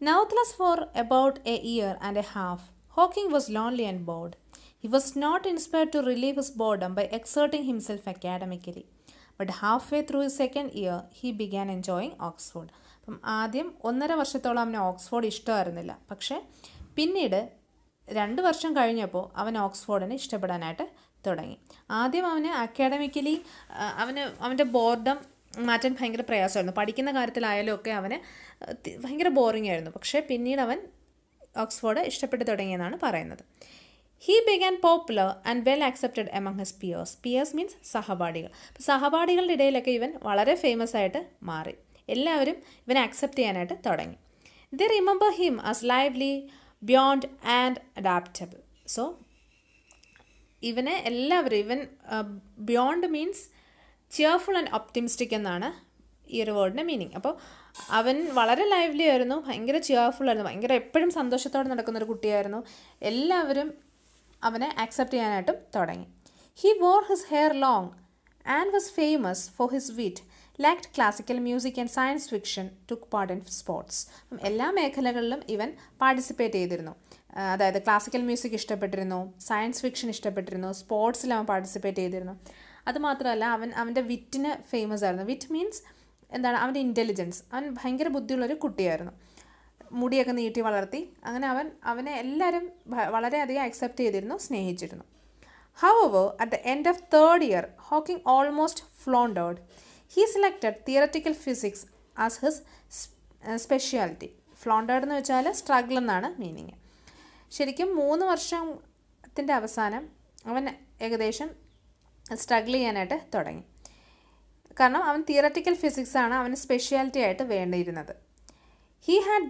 നൗത്ലസ് for about a year and a half Hawking was lonely and bored he was not inspire to relieve his boredom by exerting himself academically but half way through he second year he began enjoying Oxford അപ്പം ആദ്യം ഒന്നര വർഷത്തോളം അവന് Oxford ഇഷ്ടമായിരുന്നില്ല പക്ഷേ പിന്നീട് രണ്ട് വർഷം കഴിഞ്ഞപ്പോൾ അവൻ ഓക്സ്ഫോർഡിനെ ഇഷ്ടപ്പെടാനായിട്ട് തുടങ്ങി ആദ്യം അവന് അക്കാഡമിക്കലി അവന് അവൻ്റെ ബോർഡം മാറ്റാൻ ഭയങ്കര പ്രയാസമായിരുന്നു പഠിക്കുന്ന കാര്യത്തിലായാലും ഒക്കെ അവന് ഭയങ്കര ബോറിംഗ് ആയിരുന്നു പക്ഷേ പിന്നീട് അവൻ ഓക്സ്ഫോർഡ് ഇഷ്ടപ്പെട്ടു തുടങ്ങിയെന്നാണ് പറയുന്നത് he and popular and well accepted among his peers peers means സഹപാഠികൾ അപ്പോൾ സഹപാഠികളുടെ ഇടയിലൊക്കെ ഇവൻ വളരെ ഫേമസ് ആയിട്ട് മാറി എല്ലാവരും ഇവനെ അക്സെപ്റ്റ് ചെയ്യാനായിട്ട് തുടങ്ങി they remember him as lively buoyant and adaptable so ഇവനെ എല്ലാവരും ഇവൻ buoyant means cheerful and optimistic എന്നാണ് ഈ ഒരു വേർഡിൻ്റെ മീനിങ് അപ്പോൾ അവൻ വളരെ ലൈവ്ലി ആയിരുന്നു ഭയങ്കര ചിയർഫുൾ ആയിരുന്നു ഭയങ്കര എപ്പോഴും സന്തോഷത്തോടെ നടക്കുന്നൊരു കുട്ടിയായിരുന്നു എല്ലാവരും അവനെ ആക്സെപ്റ്റ് ചെയ്യാനായിട്ടും തുടങ്ങി he wore his hair long and was famous for his wit liked classical music and science fiction took part in sports എല്ലാ മേഖലകളിലും ഇവൻ പാർട്ടിസിപ്പേറ്റ് ചെയ്തിരുന്നു അതായത് ക്ലാസിക്കൽ മ്യൂസിക് ഇഷ്ടപ്പെട്ടിരുന്നു സയൻസ് ഫിക്ഷൻ ഇഷ്ടപ്പെട്ടിരുന്നു സ്പോർട്സിൽ അവൻ പാർട്ടിസിപ്പേറ്റ് ചെയ്തിരുന്നു അതുമാത്രമല്ല അവൻ അവൻ്റെ വിറ്റിന് ഫേമസ് ആയിരുന്നു വിറ്റ് മീൻസ് എന്താണ് അവൻ്റെ ഇൻ്റലിജൻസ് അവൻ ഭയങ്കര ബുദ്ധിയുള്ളൊരു കുട്ടിയായിരുന്നു മുടിയൊക്കെ നീട്ടി വളർത്തി അങ്ങനെ അവൻ അവനെ എല്ലാവരും വളരെയധികം അക്സെപ്റ്റ് ചെയ്തിരുന്നു സ്നേഹിച്ചിരുന്നു however at the end of third year Hawking almost floundered he selected theoretical physics as his speciality floundered എന്ന് വെച്ചാൽ സ്ട്രഗിൾ എന്നാണ് മീനിങ് ശരിക്കും മൂന്ന് വർഷത്തിൻ്റെ അവസാനം അവൻ ഏകദേശം സ്ട്രഗിൾ ചെയ്യാനായിട്ട് തുടങ്ങി കാരണം അവൻ തിയററ്റിക്കൽ ഫിസിക്സ് ആണ് അവന് സ്പെഷ്യാലിറ്റി ആയിട്ട് വേണ്ടിയിരുന്നത്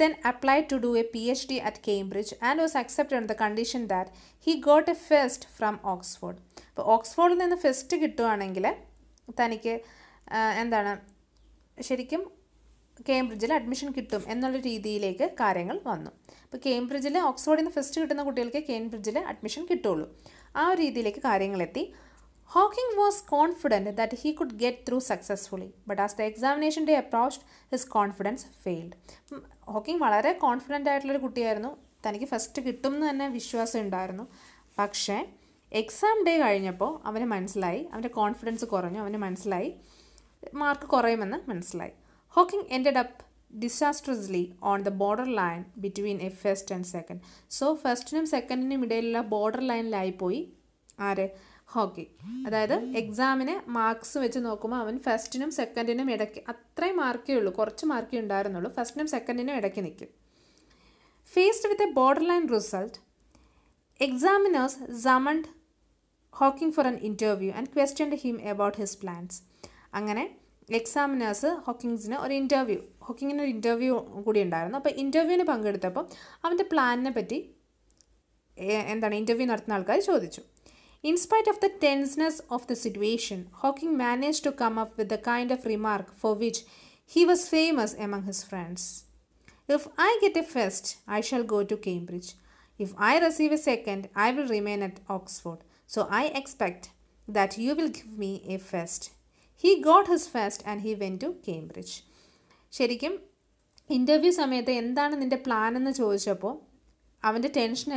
then apply to do a P H D at Cambridge and was accepted on the condition that he got a first from Oxford അപ്പോൾ ഓക്സ്ഫോർഡിൽ നിന്ന് ഫെസ്റ്റ് കിട്ടുവാണെങ്കിൽ തനിക്ക് എന്താണ് ശരിക്കും കേംബ്രിഡ്ജിൽ അഡ്മിഷൻ കിട്ടും എന്നുള്ള രീതിയിലേക്ക് കാര്യങ്ങൾ വന്നു ഇപ്പോൾ കേംബ്രിഡ്ജിൽ ഓക്സ്ഫോർഡിൽ നിന്ന് ഫസ്റ്റ് കിട്ടുന്ന കുട്ടികൾക്ക് കേംബ്രിഡ്ജിൽ അഡ്മിഷൻ കിട്ടുള്ളൂ ആ ഒരു രീതിയിലേക്ക് കാര്യങ്ങളെത്തി Hawking was confident that he could get through successfully but as the examination day approached his confidence failed Hawking വളരെ കോൺഫിഡൻ്റ് ആയിട്ടുള്ളൊരു കുട്ടിയായിരുന്നു തനിക്ക് ഫസ്റ്റ് കിട്ടും എന്ന് തന്നെ വിശ്വാസം ഉണ്ടായിരുന്നു പക്ഷേ എക്സാം ഡേ കഴിഞ്ഞപ്പോൾ അവന് മനസ്സിലായി അവൻ്റെ കോൺഫിഡൻസ് കുറഞ്ഞു അവന് മനസ്സിലായി മാർക്ക് കുറയുമെന്ന് മനസ്സിലായി Hawking ended up disastrously on the borderline between a first and second so ഫസ്റ്റിനും സെക്കൻഡിനും ഇടയിലുള്ള ബോർഡർ ലൈനിലായിപ്പോയി ആര് ഹോക്കി അതായത് എക്സാമിന് മാർക്സ് വെച്ച് നോക്കുമ്പോൾ അവൻ ഫസ്റ്റിനും സെക്കൻഡിനും ഇടയ്ക്ക് അത്രയും മാർക്കേ ഉള്ളൂ കുറച്ച് മാർക്കേ ഉണ്ടായിരുന്നുള്ളൂ ഫസ്റ്റിനും സെക്കൻഡിനും ഇടയ്ക്ക് നിൽക്കും faced with a borderline result examiners summoned Hawking for an interview and questioned him about his plans അങ്ങനെ എക്സാമിനേഴ്സ് ഹോക്കിങ്സിന് ഒരു ഇൻ്റർവ്യൂ ഹോക്കിങ്ങിന് ഒരു ഇൻ്റർവ്യൂ കൂടി ഉണ്ടായിരുന്നു അപ്പോൾ ഇൻ്റർവ്യൂവിന് പങ്കെടുത്തപ്പോൾ അവൻ്റെ പ്ലാനിനെ പറ്റി എന്താണ് ഇൻ്റർവ്യൂ നടത്തുന്ന ആൾക്കാർ ചോദിച്ചു in spite of the tenseness of the situation Hawking manage to come up with the kind of remark for which he was famous among his friends if I get a first I shall go to Cambridge if I receive a second I will remain at Oxford so I expect that you will give me a first he got his first and he went to Cambridge ശരിക്കും interview സമയത്ത് എന്താണ് നിൻ്റെ plan എന്ന് ചോദിച്ചപ്പോൾ അവൻ്റെ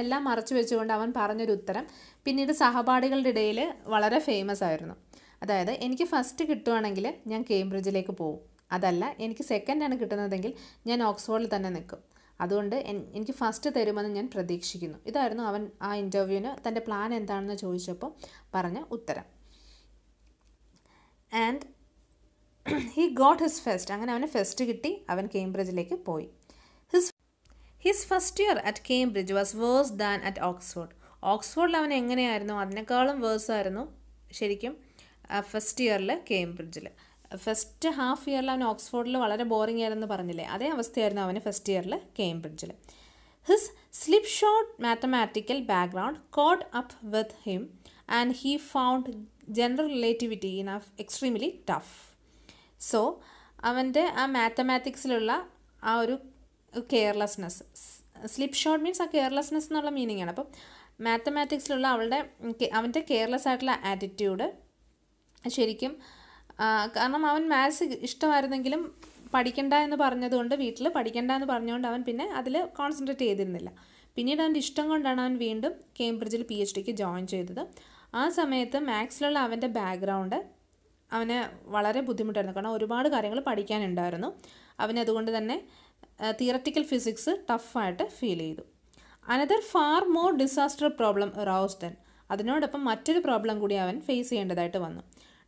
എല്ലാം മറച്ചു വെച്ചുകൊണ്ട് അവൻ പറഞ്ഞൊരു ഉത്തരം പിന്നീട് സഹപാഠികളുടെ ഇടയിൽ വളരെ ഫേമസ് ആയിരുന്നു അതായത് എനിക്ക് ഫസ്റ്റ് കിട്ടുവാണെങ്കിൽ ഞാൻ കേംബ്രിഡ്ജിലേക്ക് പോകും അതല്ല എനിക്ക് സെക്കൻഡാണ് കിട്ടുന്നതെങ്കിൽ ഞാൻ ഓക്സ്ഫോർഡിൽ തന്നെ നിൽക്കും അതുകൊണ്ട് എനിക്ക് ഫസ്റ്റ് തരുമെന്ന് ഞാൻ പ്രതീക്ഷിക്കുന്നു ഇതായിരുന്നു അവൻ ആ ഇൻ്റർവ്യൂവിന് തൻ്റെ പ്ലാൻ എന്താണെന്ന് ചോദിച്ചപ്പോൾ പറഞ്ഞ ഉത്തരം and he got his first അങ്ങനെ അവന് ഫെസ്റ്റ് കിട്ടി അവൻ കേംബ്രിഡ്ജിലേക്ക് പോയി his his first year at Cambridge was worse than at Oxford ഓക്സ്ഫോർഡിൽ അവൻ എങ്ങനെയായിരുന്നു അതിനേക്കാളും വേഴ്സ് ആയിരുന്നു ശരിക്കും ഫസ്റ്റ് ഇയറിൽ കേംബ്രിഡ്ജിൽ ഫസ്റ്റ് ഹാഫ് ഇയറിൽ അവൻ ഓക്സ്ഫോർഡിൽ വളരെ ബോറിംഗ് ആയിരുന്നു പറഞ്ഞില്ലേ അതേ അവസ്ഥയായിരുന്നു അവന് ഫസ്റ്റ് ഇയറിൽ കേംബ്രിഡ്ജിൽ his slipshod mathematical background caught up with him and he found general relativity in extremely tough so അവൻ്റെ ആ മാത്തമാറ്റിക്സിലുള്ള ആ ഒരു കെയർലെസ്നെസ് സ്ലിപ്പ് ഷോട്ട് മീൻസ് ആ കെയർലെസ്നെസ് എന്നുള്ള മീനിങ് ആണ് അപ്പം മാത്തമാറ്റിക്സിലുള്ള അവളുടെ അവൻ്റെ കെയർലെസ് ആയിട്ടുള്ള ആറ്റിറ്റ്യൂഡ് ശരിക്കും കാരണം അവൻ മാത്സ് ഇഷ്ടമായിരുന്നെങ്കിലും പഠിക്കണ്ട എന്ന് പറഞ്ഞതുകൊണ്ട് വീട്ടിൽ പഠിക്കണ്ട എന്ന് പറഞ്ഞുകൊണ്ട് അവൻ പിന്നെ അതിൽ കോൺസെൻട്രേറ്റ് ചെയ്തിരുന്നില്ല പിന്നീട് അവൻ്റെ ഇഷ്ടം കൊണ്ടാണ് അവൻ വീണ്ടും കേംബ്രിഡ്ജിൽ പി എച്ച് ഡിക്ക് ജോയിൻ ചെയ്തത് ആ സമയത്ത് മാത്സിലുള്ള അവൻ്റെ ബാക്ക്ഗ്രൗണ്ട് അവന് വളരെ ബുദ്ധിമുട്ടായിരുന്നു കാരണം ഒരുപാട് കാര്യങ്ങൾ പഠിക്കാനുണ്ടായിരുന്നു അവനതുകൊണ്ട് തന്നെ തിയററ്റിക്കൽ ഫിസിക്സ് ടഫായിട്ട് ഫീൽ ചെയ്തു another far more disaster problem റൗസ്റ്റൻ അതിനോടൊപ്പം മറ്റൊരു പ്രോബ്ലം കൂടി അവൻ ഫേസ് ചെയ്യേണ്ടതായിട്ട് വന്നു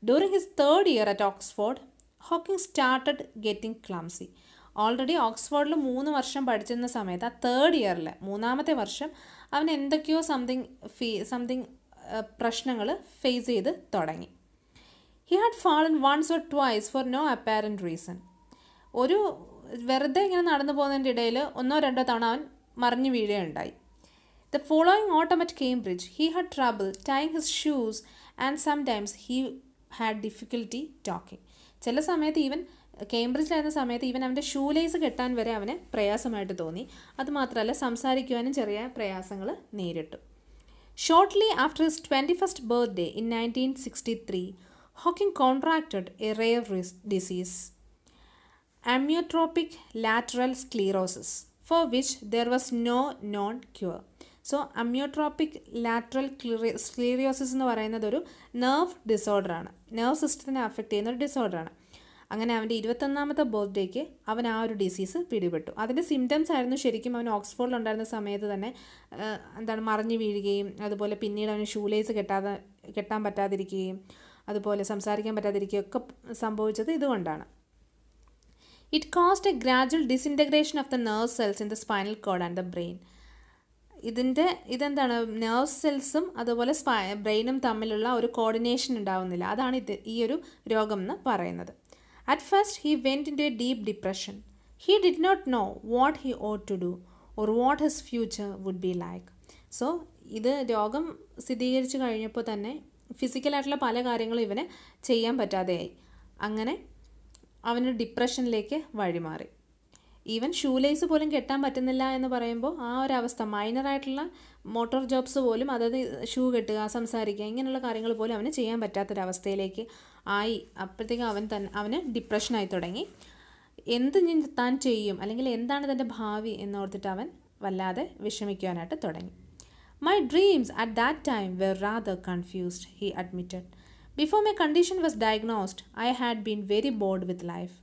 during his third year at Oxford Hawking started getting clumsy already ഓക്സ്ഫോർഡിൽ മൂന്ന് വർഷം പഠിച്ചിരുന്ന സമയത്ത് ആ തേർഡ് ഇയറിൽ മൂന്നാമത്തെ വർഷം അവൻ എന്തൊക്കെയോ സംതിങ് ഫീ സംതിങ് പ്രശ്നങ്ങൾ ഫേസ് ചെയ്ത് തുടങ്ങി he had fallen once or twice for no apparent reason ഒരു വെറുതെ ഇങ്ങനെ നടന്നു പോകുന്നതിൻ്റെ ഇടയിൽ ഒന്നോ രണ്ടോ തവണ അവൻ മറിഞ്ഞു വീഴുകയുണ്ടായി the following autumn at Cambridge he had trouble tying his shoes and sometimes he had difficulty talking ചില സമയത്ത് ഈവൻ കേംബ്രിഡ്ജിലായിരുന്ന സമയത്ത് ഈവൻ അവൻ്റെ ഷൂ ലേസ് കെട്ടാൻ വരെ അവന് പ്രയാസമായിട്ട് തോന്നി അതുമാത്രമല്ല സംസാരിക്കുവാനും ചെറിയ പ്രയാസങ്ങൾ നേരിട്ടു shortly after his twenty first birthday in nineteen sixty three contracted a rare rare disease, amyotropic lateral sclerosis, for which there was no known cure. So amyotrophic lateral sclerosis എന്ന് പറയുന്നത് ഒരു നെർവ് ഡിസോർഡറാണ് നെർവ് സിസ്റ്റത്തിനെ affect ചെയ്യുന്ന ഒരു ഡിസോർഡറാണ് അങ്ങനെ അവൻ്റെ ഇരുപത്തൊന്നാമത്തെ ബർത്ത്ഡേക്ക് അവൻ ആ ഒരു ഡിസീസ് പിടിപെട്ടു അതിൻ്റെ സിംറ്റംസ് ആയിരുന്നു ശരിക്കും അവൻ ഓക്സ്ഫോർഡിൽ ഉണ്ടായിരുന്ന സമയത്ത് തന്നെ എന്താണ് മറിഞ്ഞു വീഴുകയും അതുപോലെ പിന്നീട് അവന് ഷൂലേസ് കെട്ടാതെ കെട്ടാൻ പറ്റാതിരിക്കുകയും അതുപോലെ സംസാരിക്കാൻ പറ്റാതിരിക്കുകയൊക്കെ സംഭവിച്ചത് ഇതുകൊണ്ടാണ് it caused a gradual disintegration of the nerve cells in the spinal cord and the brain ഇതിൻ്റെ ഇതെന്താണ് നെർവ് സെൽസും അതുപോലെ സ്പൈ ബ്രെയിനും തമ്മിലുള്ള ഒരു കോർഡിനേഷൻ ഉണ്ടാവുന്നില്ല അതാണ് ഇത് ഈ ഒരു രോഗം എന്ന് പറയുന്നത് at first he went into a deep depression he did not know what he ought to do or what his future would be like so ഇത് രോഗം സ്ഥിരീകരിച്ചു കഴിഞ്ഞപ്പോൾ തന്നെ ഫിസിക്കലായിട്ടുള്ള പല കാര്യങ്ങളും ഇവന് ചെയ്യാൻ പറ്റാതെയായി അങ്ങനെ അവന് ഡിപ്രഷനിലേക്ക് വഴിമാറി ഈവൻ ഷൂ ലേസ് പോലും കെട്ടാൻ പറ്റുന്നില്ല എന്ന് പറയുമ്പോൾ ആ ഒരു അവസ്ഥ മൈനറായിട്ടുള്ള മോട്ടോർ ജോബ്സ് പോലും അതായത് ഷൂ കെട്ടുക സംസാരിക്കുക ഇങ്ങനെയുള്ള കാര്യങ്ങൾ പോലും അവന് ചെയ്യാൻ പറ്റാത്തൊരവസ്ഥയിലേക്ക് ആയി അപ്പോഴത്തേക്കും അവൻ തന്നെ അവന് ഡിപ്രഷനായി തുടങ്ങി എന്ത് ഞാൻ താൻ ചെയ്യും അല്ലെങ്കിൽ എന്താണ് തൻ്റെ ഭാവി എന്നോർത്തിട്ട് അവൻ വല്ലാതെ വിഷമിക്കുവാനായിട്ട് തുടങ്ങി My dreams at that time were rather confused, he admitted. Before my condition was diagnosed, I had been very bored with life.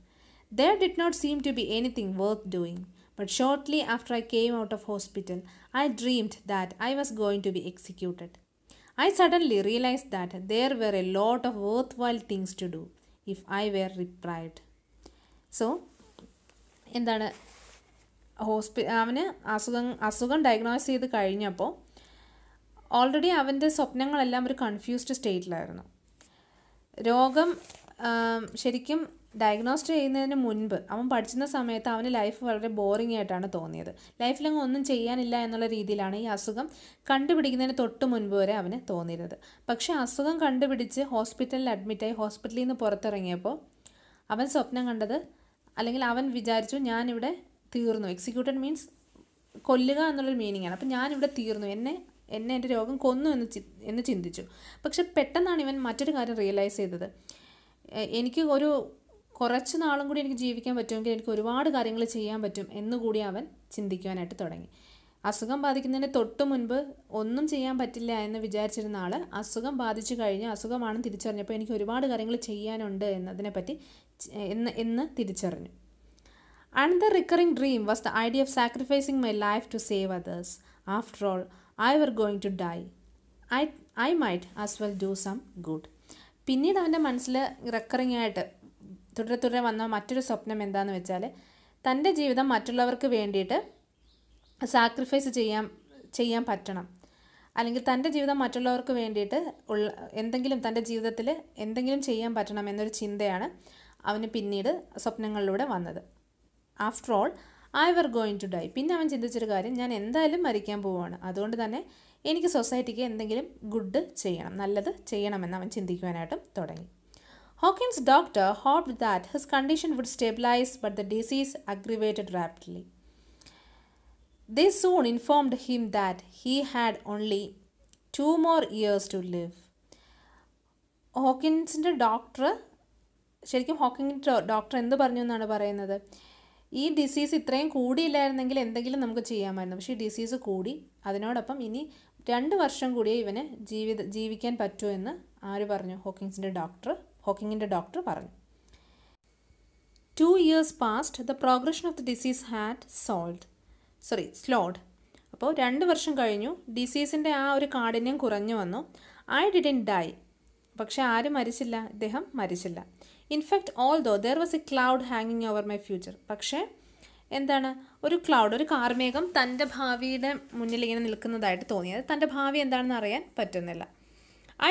There did not seem to be anything worth doing. But shortly after I came out of hospital, I dreamed that I was going to be executed. I suddenly realized that there were a lot of worthwhile things to do if I were deprived. So എന്താണ് ഹോസ്പി അവന് അസുഖം അസുഖം diagnose ചെയ്ത് കഴിഞ്ഞപ്പോൾ already അവൻ്റെ സ്വപ്നങ്ങളെല്ലാം ഒരു confused സ്റ്റേറ്റിലായിരുന്നു രോഗം ശരിക്കും ഡയഗ്നോസ്റ്റ് ചെയ്യുന്നതിന് മുൻപ് അവൻ പഠിച്ചിരുന്ന സമയത്ത് അവന് ലൈഫ് വളരെ ബോറിംഗ് ആയിട്ടാണ് തോന്നിയത് ലൈഫിലങ്ങ് ഒന്നും ചെയ്യാനില്ല എന്നുള്ള രീതിയിലാണ് ഈ അസുഖം കണ്ടുപിടിക്കുന്നതിന് തൊട്ട് മുൻപ് വരെ അവന് തോന്നിയത് പക്ഷേ അസുഖം കണ്ടുപിടിച്ച് ഹോസ്പിറ്റലിൽ അഡ്മിറ്റായി ഹോസ്പിറ്റലിൽ നിന്ന് പുറത്തിറങ്ങിയപ്പോൾ അവൻ സ്വപ്നം കണ്ടത് അല്ലെങ്കിൽ അവൻ വിചാരിച്ചു ഞാനിവിടെ തീർന്നു എക്സിക്യൂട്ടഡ് മീൻസ് കൊല്ലുക എന്നുള്ളൊരു മീനിങ്ങാണ് അപ്പം ഞാനിവിടെ തീർന്നു എന്നെ എന്നെ എൻ്റെ രോഗം കൊന്നു എന്ന് എന്ന് ചിന്തിച്ചു പക്ഷെ പെട്ടെന്നാണ് ഇവൻ മറ്റൊരു കാര്യം റിയലൈസ് ചെയ്തത് എനിക്ക് ഒരു കുറച്ച് നാളും കൂടി എനിക്ക് ജീവിക്കാൻ പറ്റുമെങ്കിൽ എനിക്ക് ഒരുപാട് കാര്യങ്ങൾ ചെയ്യാൻ പറ്റും എന്നുകൂടി അവൻ ചിന്തിക്കുവാനായിട്ട് തുടങ്ങി അസുഖം ബാധിക്കുന്നതിന് തൊട്ട് മുൻപ് ഒന്നും ചെയ്യാൻ പറ്റില്ല എന്ന് വിചാരിച്ചിരുന്ന ആൾ അസുഖം ബാധിച്ചു കഴിഞ്ഞ് അസുഖമാണെന്ന് തിരിച്ചറിഞ്ഞപ്പോൾ എനിക്ക് ഒരുപാട് കാര്യങ്ങൾ ചെയ്യാനുണ്ട് എന്നതിനെപ്പറ്റി എന്ന് എന്ന് തിരിച്ചറിഞ്ഞു and the recurring dream was the idea of sacrificing my life to save others after all I were going to die I I might as well do some good പിന്നീട് അവൻ്റെ മനസ്സിൽ റെക്കറിങ് ആയിട്ട് തുടരെ തുടരെ വന്ന മറ്റൊരു സ്വപ്നം എന്താണെന്ന് വെച്ചാൽ തൻ്റെ ജീവിതം മറ്റുള്ളവർക്ക് വേണ്ടിയിട്ട് സാക്രിഫൈസ് ചെയ്യാൻ ചെയ്യാൻ പറ്റണം അല്ലെങ്കിൽ തൻ്റെ ജീവിതം മറ്റുള്ളവർക്ക് വേണ്ടിയിട്ട് ഉള്ള എന്തെങ്കിലും തൻ്റെ ജീവിതത്തിൽ എന്തെങ്കിലും ചെയ്യാൻ പറ്റണം എന്നൊരു ചിന്തയാണ് അവന് പിന്നീട് സ്വപ്നങ്ങളിലൂടെ വന്നത് after all I were going to die പിന്നെ അവൻ ചിന്തിച്ചൊരു കാര്യം ഞാൻ എന്തായാലും മരിക്കാൻ പോവുകയാണ് അതുകൊണ്ട് തന്നെ എനിക്ക് സൊസൈറ്റിക്ക് എന്തെങ്കിലും ഗുഡ് ചെയ്യണം നല്ലത് ചെയ്യണമെന്ന് അവൻ ചിന്തിക്കുവാനായിട്ടും തുടങ്ങി Hawking's doctor hope that his condition would stabilise but the disease aggravated rapidly they soon informed him that he had only two more years to live ഹോക്കിൻസിൻ്റെ ഡോക്ടർ ശരിക്കും ഹോക്കിങ്ങിൻ്റെ ഡോക്ടർ എന്ത് പറഞ്ഞു എന്നാണ് പറയുന്നത് ഈ ഡിസീസ് ഇത്രയും കൂടിയില്ലായിരുന്നെങ്കിൽ എന്തെങ്കിലും നമുക്ക് ചെയ്യാമായിരുന്നു പക്ഷേ ഈ ഡിസീസ് കൂടി അതിനോടൊപ്പം ഇനി രണ്ട് വർഷം കൂടിയേ ഇവന് ജീവിത ജീവിക്കാൻ പറ്റൂ എന്ന് ആര് പറഞ്ഞു ഹോക്കിങ്സിൻ്റെ ഡോക്ടർ ഹോക്കിങ്ങിൻ്റെ ഡോക്ടർ പറഞ്ഞു two years past the progression of the disease had sold sorry slowed അപ്പോൾ രണ്ട് വർഷം കഴിഞ്ഞു ഡിസീസിൻ്റെ ആ ഒരു കാഠിന്യം കുറഞ്ഞു വന്നു ഐ ഡിഡൻ ഡൈ പക്ഷെ ആരും മരിച്ചില്ല ഇദ്ദേഹം മരിച്ചില്ല in fact although there was a cloud ഹാങ്ങിങ് ഓവർ മൈ ഫ്യൂച്ചർ പക്ഷേ എന്താണ് ഒരു ക്ലൗഡ് ഒരു കാർമേഘം തൻ്റെ ഭാവിയുടെ മുന്നിൽ ഇങ്ങനെ നിൽക്കുന്നതായിട്ട് തോന്നിയത് തൻ്റെ ഭാവി എന്താണെന്ന് അറിയാൻ പറ്റുന്നില്ല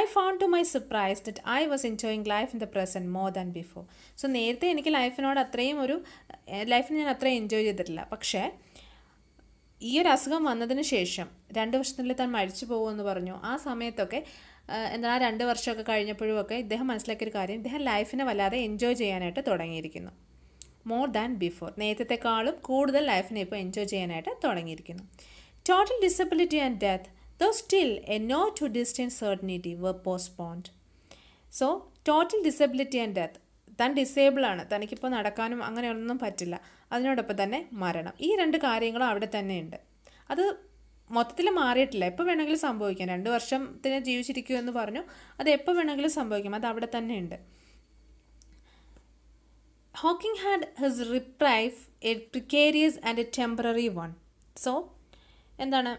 I found to my surprise that I was enjoying life in the present more than before so നേരത്തെ എനിക്ക് ലൈഫിനോട് അത്രയും ഒരു ലൈഫിന് ഞാൻ അത്രയും എൻജോയ് ചെയ്തിട്ടില്ല പക്ഷേ ഈ ഒരു അസുഖം വന്നതിന് ശേഷം രണ്ട് വർഷത്തിനുള്ളിൽ താൻ മരിച്ചു പോകുമെന്ന് പറഞ്ഞു ആ സമയത്തൊക്കെ എന്നാൽ ആ രണ്ട് വർഷമൊക്കെ കഴിഞ്ഞപ്പോഴുമൊക്കെ ഇദ്ദേഹം മനസ്സിലാക്കിയൊരു കാര്യം ഇദ്ദേഹം ലൈഫിനെ വല്ലാതെ എൻജോയ് ചെയ്യാനായിട്ട് തുടങ്ങിയിരിക്കുന്നു മോർ ദാൻ ബിഫോർ നേരത്തെക്കാളും കൂടുതൽ ലൈഫിനെ ഇപ്പോൾ എൻജോയ് ചെയ്യാനായിട്ട് തുടങ്ങിയിരിക്കുന്നു total disability and death though still a no to distance certainty were postponed so total disability and death താൻ ഡിസേബിളാണ് തനിക്കിപ്പോൾ നടക്കാനും അങ്ങനെയൊന്നും പറ്റില്ല അതിനോടൊപ്പം തന്നെ മരണം ഈ രണ്ട് കാര്യങ്ങളും അവിടെ തന്നെയുണ്ട് അത് മൊത്തത്തിൽ മാറിയിട്ടില്ല എപ്പോൾ വേണമെങ്കിലും സംഭവിക്കാം രണ്ട് വർഷത്തിന് ജീവിച്ചിരിക്കൂ എന്ന് പറഞ്ഞു അത് എപ്പോൾ വേണമെങ്കിലും സംഭവിക്കാം അത് അവിടെ തന്നെ ഉണ്ട് Hawking had his reprieve a precarious and a temporary one so എന്താണ്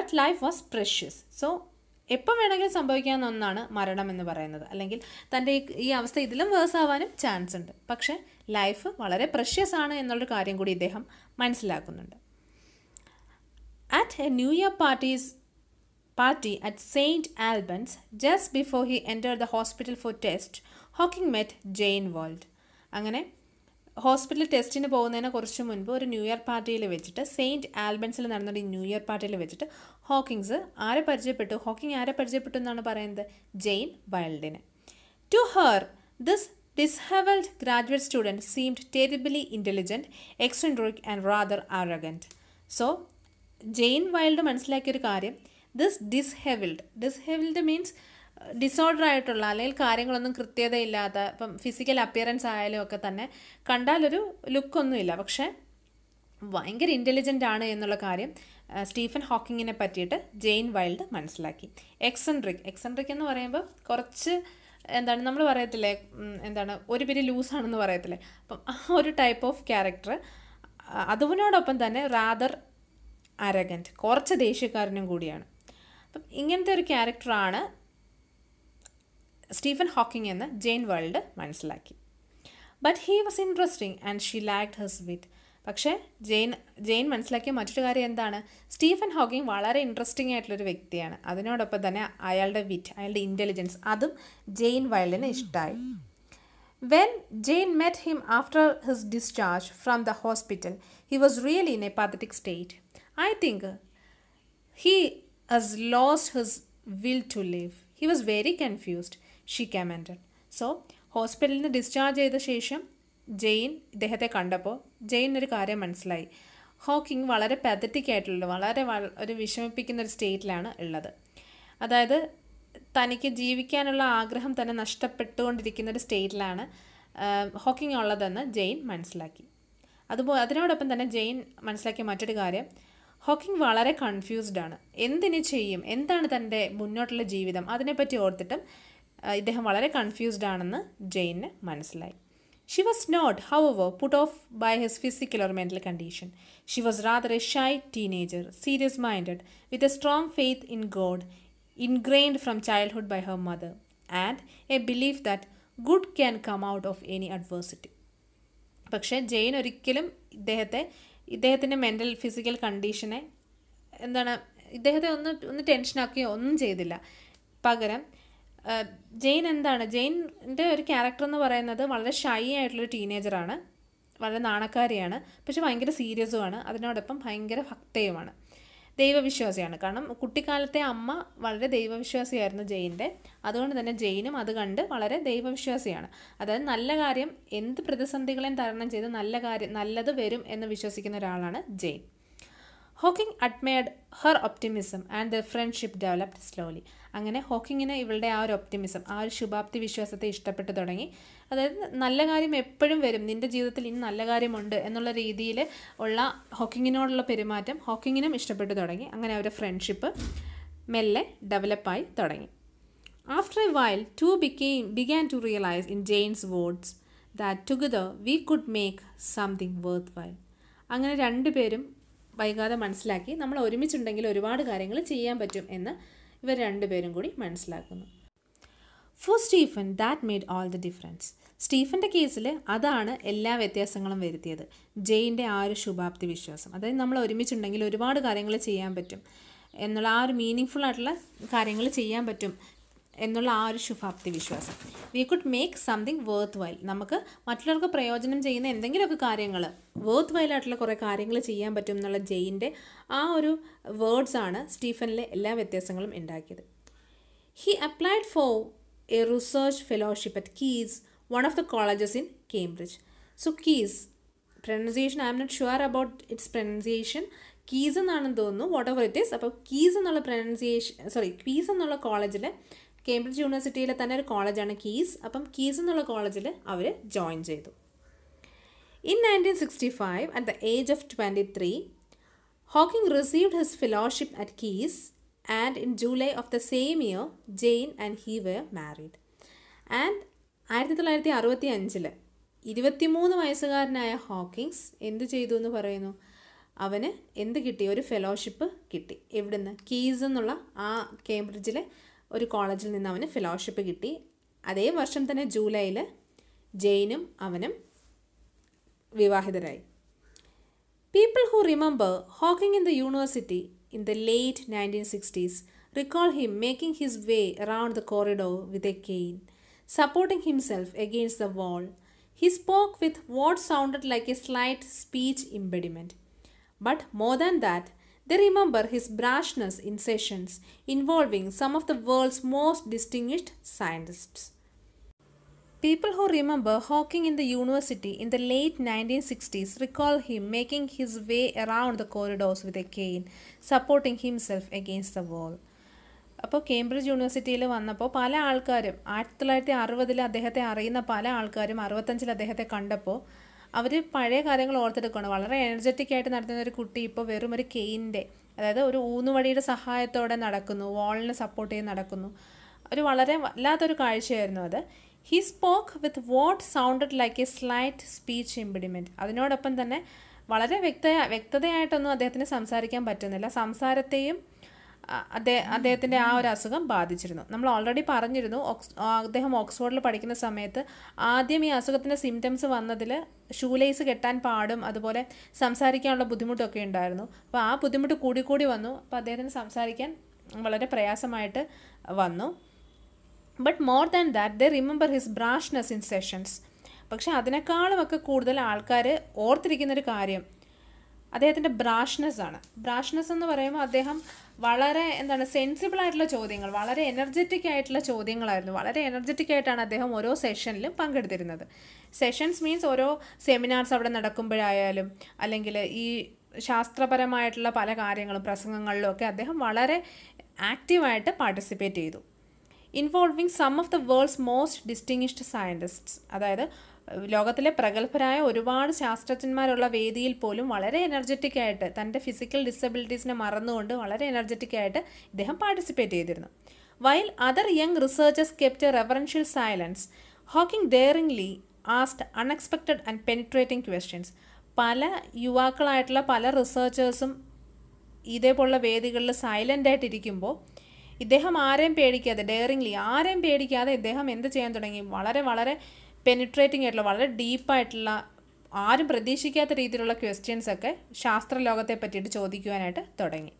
but life was precious so എപ്പോൾ വേണമെങ്കിലും സംഭവിക്കാവുന്ന ഒന്നാണ് മരണം എന്ന് പറയുന്നത് അല്ലെങ്കിൽ തൻ്റെ ഈ അവസ്ഥ ഇതിലും വേഴ്സ് ആവാനും ചാൻസ് ഉണ്ട് പക്ഷേ ലൈഫ് വളരെ പ്രഷ്യസ് ആണ് എന്നുള്ളൊരു കാര്യം കൂടി ഇദ്ദേഹം മനസ്സിലാക്കുന്നുണ്ട് at a New Year party's party at St. Albans just before he entered the hospital for test, Hawking met Jane Wilde അങ്ങനെ ഹോസ്പിറ്റൽ ടെസ്റ്റിന് പോകുന്നതിന് കുറച്ച് മുൻപ് ഒരു ന്യൂ ഇയർ പാർട്ടിയിൽ വെച്ചിട്ട് സെയിൻറ്റ് ആൽബൻസിൽ നടന്നൊരു ന്യൂ ഇയർ പാർട്ടിയിൽ വെച്ചിട്ട് ഹോക്കിങ്സ് ആരെ പരിചയപ്പെട്ടു ഹോക്കിംഗ് ആരെ പരിചയപ്പെട്ടു എന്നാണ് പറയുന്നത് ജെയിൻ വൈൽഡിന് to her this dishevelled graduate student seemed terribly intelligent eccentric and rather arrogant so Jane Wilde മനസ്സിലാക്കിയൊരു കാര്യം this dishevelled dishevelled means disorder ആയിട്ടുള്ള അല്ലെങ്കിൽ കാര്യങ്ങളൊന്നും കൃത്യതയില്ലാത്ത ഇപ്പം ഫിസിക്കൽ അപ്പിയറൻസ് ആയാലും ഒക്കെ തന്നെ കണ്ടാലൊരു ലുക്കൊന്നുമില്ല പക്ഷേ ഭയങ്കര ഇൻ്റലിജൻ്റ് ആണ് എന്നുള്ള കാര്യം uh, സ്റ്റീഫൻ ഹോക്കിങ്ങിനെ പറ്റിയിട്ട് ജെയിൻ വൈൽഡ് മനസ്സിലാക്കി എക്സെൻട്രിക് എക്സെൻട്രിക് എന്ന് പറയുമ്പോൾ കുറച്ച് എന്താണ് നമ്മൾ പറയത്തില്ലേ എന്താണ് ഒരു പേര് ലൂസാണെന്ന് പറയത്തില്ലേ അപ്പം ആ ഒരു ടൈപ്പ് ഓഫ് ക്യാരക്ടർ അതിനോടൊപ്പം തന്നെ റാദർ അരഗൻറ്റ് കുറച്ച് ദേഷ്യക്കാരനും കൂടിയാണ് അപ്പം ഇങ്ങനത്തെ ഒരു ക്യാരക്ടറാണ് സ്റ്റീഫൻ ഹോക്കിംഗ് എന്ന് ജെയിൻ വേൾഡ് മനസ്സിലാക്കി but he was interesting and she liked his wit പക്ഷേ ജെയിൻ ജെയിൻ മനസ്സിലാക്കിയ മറ്റൊരു കാര്യം എന്താണ് സ്റ്റീഫൻ ഹോക്കിംഗ് വളരെ ഇൻട്രസ്റ്റിംഗ് ആയിട്ടുള്ളൊരു വ്യക്തിയാണ് അതിനോടൊപ്പം തന്നെ അയാളുടെ വിറ്റ് അയാളുടെ ഇൻ്റലിജൻസ് അതും ജെയിൻ വൈൽഡിന് ഇഷ്ടമായി when Jane met him after his discharge from the hospital he was really in a pathetic state I think he has lost his will to live he was very confused she commented so ഹോസ്പിറ്റലിൽ നിന്ന് discharge ചെയ്ത ശേഷം ജെയിൻ ഇദ്ദേഹത്തെ കണ്ടപ്പോൾ ജെയിൻ ഒരു കാര്യം മനസ്സിലായി Hawking വളരെ പതറ്റിക് ആയിട്ടുള്ള വളരെ ഒരു വിഷമിപ്പിക്കുന്ന ഒരു സ്റ്റേറ്റിലാണ് ഉള്ളത് അതായത് തനിക്ക് ജീവിക്കാനുള്ള ആഗ്രഹം തന്നെ നഷ്ടപ്പെട്ടുകൊണ്ടിരിക്കുന്ന ഒരു സ്റ്റേറ്റിലാണ് ഹോക്കിംഗ് ഉള്ളതെന്ന് ജെയിൻ മനസ്സിലാക്കി അതുപോലെ അതിനോടൊപ്പം തന്നെ ജെയിൻ മനസ്സിലാക്കിയ മറ്റൊരു കാര്യം ഹോക്കിംഗ് വളരെ കൺഫ്യൂസ്ഡ് ആണ് എന്തിനു ചെയ്യും എന്താണ് തൻ്റെ മുന്നോട്ടുള്ള ജീവിതം അതിനെപ്പറ്റി ഓർത്തിട്ടും ഇദ്ദേഹം വളരെ കൺഫ്യൂസ്ഡ് ആണെന്ന് ജെയിന് മനസ്സിലായി she was not however put off by his physical or mental condition she was rather a shy teenager serious minded with a strong faith in God ingrained from childhood by her mother and a believe that good can come out of any adversity പക്ഷേ Jane ഒരിക്കലും ഇദ്ദേഹത്തെ ഇദ്ദേഹത്തിൻ്റെ mental physical കണ്ടീഷനെ എന്താണ് ഇദ്ദേഹത്തെ ഒന്ന് ഒന്ന് ടെൻഷനാക്കുകയോ ഒന്നും ചെയ്തില്ല പകരം ജെയിൻ എന്താണ് ജെയിൻ്റെ ഒരു ക്യാരക്ടർ എന്ന് പറയുന്നത് വളരെ ഷൈ ആയിട്ടുള്ളൊരു ടീനേജറാണ് വളരെ നാണക്കാരിയാണ് പക്ഷെ ഭയങ്കര സീരിയസുമാണ് അതിനോടൊപ്പം ഭയങ്കര ഭക്തയുമാണ് ദൈവവിശ്വാസിയാണ് കാരണം കുട്ടിക്കാലത്തെ അമ്മ വളരെ ദൈവവിശ്വാസിയായിരുന്നു ജെയിൻ്റെ അതുകൊണ്ട് തന്നെ ജെയിനും അത് കണ്ട് വളരെ ദൈവവിശ്വാസിയാണ് അതായത് നല്ല കാര്യം എന്ത് പ്രതിസന്ധികളെയും തരണം ചെയ്ത് നല്ല കാര്യം നല്ലത് വരും എന്ന് വിശ്വസിക്കുന്ന ഒരാളാണ് Jane Hawking admired her optimism and the friendship developed slowly അങ്ങനെ ഹോക്കിങ്ങിന് ഇവളുടെ ആ ഒരു ഒപ്റ്റിമിസം ആ ഒരു ശുഭാപ്തി വിശ്വാസത്തെ ഇഷ്ടപ്പെട്ടു തുടങ്ങി അതായത് നല്ല കാര്യം എപ്പോഴും വരും നിൻ്റെ ജീവിതത്തിൽ ഇനി നല്ല കാര്യമുണ്ട് എന്നുള്ള രീതിയിൽ ഉള്ള ഹോക്കിങ്ങിനോടുള്ള പെരുമാറ്റം ഹോക്കിങ്ങിനും ഇഷ്ടപ്പെട്ടു തുടങ്ങി അങ്ങനെ അവരുടെ ഫ്രണ്ട്ഷിപ്പ് മെല്ലെ ഡെവലപ്പായി തുടങ്ങി after a while to became began to realise in Jane's words that together we could make something worthwhile അങ്ങനെ രണ്ടുപേരും വൈകാതെ മനസ്സിലാക്കി നമ്മൾ ഒരുമിച്ചുണ്ടെങ്കിൽ ഒരുപാട് കാര്യങ്ങൾ ചെയ്യാൻ പറ്റും എന്ന് ഇവർ രണ്ടുപേരും കൂടി മനസ്സിലാക്കുന്നു for Stephen that made all the difference സ്റ്റീഫൻ്റെ കേസിൽ അതാണ് എല്ലാ വ്യത്യാസങ്ങളും വരുത്തിയത് ജെയിൻ്റെ ആ ഒരു ശുഭാപ്തി വിശ്വാസം അതായത് നമ്മൾ ഒരുമിച്ചുണ്ടെങ്കിൽ ഒരുപാട് കാര്യങ്ങൾ ചെയ്യാൻ പറ്റും എന്നുള്ള ആ ഒരു മീനിങ് ഫുൾ ആയിട്ടുള്ള കാര്യങ്ങൾ ചെയ്യാൻ പറ്റും എന്നുള്ള ആ ഒരു ശുഭാപ്തി വിശ്വാസം we could make something worthwhile നമുക്ക് മറ്റുള്ളവർക്ക് പ്രയോജനം ചെയ്യുന്ന എന്തെങ്കിലുമൊക്കെ കാര്യങ്ങൾ വേർത്ത് വൈലായിട്ടുള്ള കുറേ കാര്യങ്ങൾ ചെയ്യാൻ പറ്റും എന്നുള്ള ജെയിൻ്റെ ആ ഒരു വേർഡ്സാണ് സ്റ്റീഫനിലെ എല്ലാ വ്യത്യാസങ്ങളും ഉണ്ടാക്കിയത് he applied for a research fellowship at Caius one of the colleges in Cambridge so Caius pronunciation I'm not sure about its pronunciation Caius എന്നാണെന്ന് തോന്നുന്നു വാട്ട് എവർ ഇറ്റ് ഈസ് അപ്പോൾ കീസ് എന്നുള്ള പ്രൊനൗസിയേഷൻ സോറി കീസ് എന്നുള്ള കോളേജിലെ Cambridge യൂണിവേഴ്സിറ്റിയിലെ തന്നെ ഒരു കോളേജാണ് കീസ് അപ്പം കീസ് എന്നുള്ള കോളേജിൽ അവർ ജോയിൻ ചെയ്തു in nineteen sixty five at the age of twenty three Hawking received his fellowship at Caius and in July of the same year Jane and he were married and ആയിരത്തി തൊള്ളായിരത്തി അറുപത്തി അഞ്ചിൽ മൂന്ന് വയസ്സുകാരനായ ഹോക്കിങ്സ് എന്ത് ചെയ്തു എന്ന് പറയുന്നു അവന് എന്ത് കിട്ടി ഒരു ഫെലോഷിപ്പ് കിട്ടി എവിടുന്ന് കീസ് എന്നുള്ള ആ കേംബ്രിഡ്ജിലെ ഒരു കോളേജിൽ നിന്ന് അവന് ഫെലോഷിപ്പ് കിട്ടി അതേ വർഷം തന്നെ ജൂലൈയിൽ ജെയിനും അവനും വിവാഹിതരായി people who remember Hawking in the university in the late nineteen sixties recall him making his way around the corridor with a cane, supporting himself against the wall. He spoke with what sounded like a slight speech impediment. But more than that, They remember his brashness in sessions involving some of the world's most distinguished scientists. People who remember Hawking in the university in the late 1960s recall him making his way around the corridors with a cane, supporting himself against the wall. അപ്പോൾ Cambridge യൂണിവേഴ്സിറ്റിയിൽ വന്നപ്പോൾ പല ആൾക്കാരും ആയിരത്തി തൊള്ളായിരത്തി അറുപതിൽ അദ്ദേഹത്തെ അറിയുന്ന പല ആൾക്കാരും അറുപത്തഞ്ചിൽ അദ്ദേഹത്തെ കണ്ടപ്പോൾ അവർ പഴയ കാര്യങ്ങൾ ഓർത്തെടുക്കുകയാണ് വളരെ എനർജറ്റിക് ആയിട്ട് നടത്തുന്ന ഒരു കുട്ടി ഇപ്പോൾ വെറും ഒരു കെയിൻ്റെ അതായത് ഒരു ഊന്നുവടിയുടെ സഹായത്തോടെ നടക്കുന്നു വാളിനെ സപ്പോർട്ട് ചെയ്ത് നടക്കുന്നു ഒരു വളരെ വല്ലാത്തൊരു കാഴ്ചയായിരുന്നു അത് he spoke with what sounded like a slight speech impediment അതിനോടൊപ്പം തന്നെ വളരെ വ്യക്ത വ്യക്തതയായിട്ടൊന്നും അദ്ദേഹത്തിന് സംസാരിക്കാൻ പറ്റുന്നില്ല സംസാരത്തെയും അദ്ദേഹം അദ്ദേഹത്തിൻ്റെ ആ ഒരു അസുഖം ബാധിച്ചിരുന്നു നമ്മൾ ഓൾറെഡി പറഞ്ഞിരുന്നു ഓക്സ് അദ്ദേഹം ഓക്സ്ഫോർഡിൽ പഠിക്കുന്ന സമയത്ത് ആദ്യം ഈ അസുഖത്തിൻ്റെ സിംറ്റംസ് വന്നതിൽ ഷൂലേസ് കെട്ടാൻ പാടും അതുപോലെ സംസാരിക്കാനുള്ള ബുദ്ധിമുട്ടൊക്കെ ഉണ്ടായിരുന്നു അപ്പോൾ ആ ബുദ്ധിമുട്ട് കൂടിക്കൂടി വന്നു അപ്പോൾ അദ്ദേഹത്തിന് സംസാരിക്കാൻ വളരെ പ്രയാസമായിട്ട് വന്നു but more than that they remember his brashness in sessions പക്ഷേ അതിനേക്കാളുമൊക്കെ കൂടുതൽ ആൾക്കാർ ഓർത്തിരിക്കുന്നൊരു കാര്യം അദ്ദേഹത്തിൻ്റെ ബ്രാഷ്നെസ് ആണ് ബ്രാഷ്നെസ് എന്ന് പറയുമ്പോൾ അദ്ദേഹം വളരെ എന്താണ് സെൻസിബിൾ ആയിട്ടുള്ള ചോദ്യങ്ങൾ വളരെ എനർജറ്റിക് ആയിട്ടുള്ള ചോദ്യങ്ങളായിരുന്നു വളരെ എനർജറ്റിക് ആയിട്ടാണ് അദ്ദേഹം ഓരോ സെഷനിലും പങ്കെടുത്തിരുന്നത് സെഷൻസ് മീൻസ് ഓരോ സെമിനാർസ് അവിടെ നടക്കുമ്പോഴായാലും അല്ലെങ്കിൽ ഈ ശാസ്ത്രപരമായിട്ടുള്ള പല കാര്യങ്ങളും പ്രസംഗങ്ങളിലും ഒക്കെ അദ്ദേഹം വളരെ ആക്റ്റീവായിട്ട് പാർട്ടിസിപ്പേറ്റ് ചെയ്തു involving some of the world's most distinguished scientists അതായത് ലോകത്തിലെ പ്രഗത്ഭരായ ഒരുപാട് ശാസ്ത്രജ്ഞന്മാരുള്ള വേദിയിൽ പോലും വളരെ എനർജറ്റിക് ആയിട്ട് തൻ്റെ ഫിസിക്കൽ ഡിസബിലിറ്റീസിനെ മറന്നുകൊണ്ട് വളരെ എനർജറ്റിക് ആയിട്ട് ഇദ്ദേഹം പാർട്ടിസിപ്പേറ്റ് ചെയ്തിരുന്നു while other young researchers kept reverential silence Hawking daringly asked unexpected and penetrating questions പല യുവാക്കളായിട്ടുള്ള പല റിസർച്ചേഴ്സും ഇതേപോലുള്ള വേദികളിൽ സൈലൻ്റ് ആയിട്ടിരിക്കുമ്പോൾ ഇദ്ദേഹം ആരെയും പേടിക്കാതെ ഡെയറിംഗ്ലി ആരെയും പേടിക്കാതെ ഇദ്ദേഹം എന്ത് ചെയ്യാൻ തുടങ്ങി വളരെ വളരെ പെനിട്രേറ്റിംഗ് ആയിട്ടുള്ള വളരെ ഡീപ്പായിട്ടുള്ള ആരും പ്രതീക്ഷിക്കാത്ത രീതിയിലുള്ള ക്വസ്റ്റ്യൻസ് ഒക്കെ ശാസ്ത്രലോകത്തെ പറ്റിയിട്ട് ചോദിക്കുവാനായിട്ട് തുടങ്ങി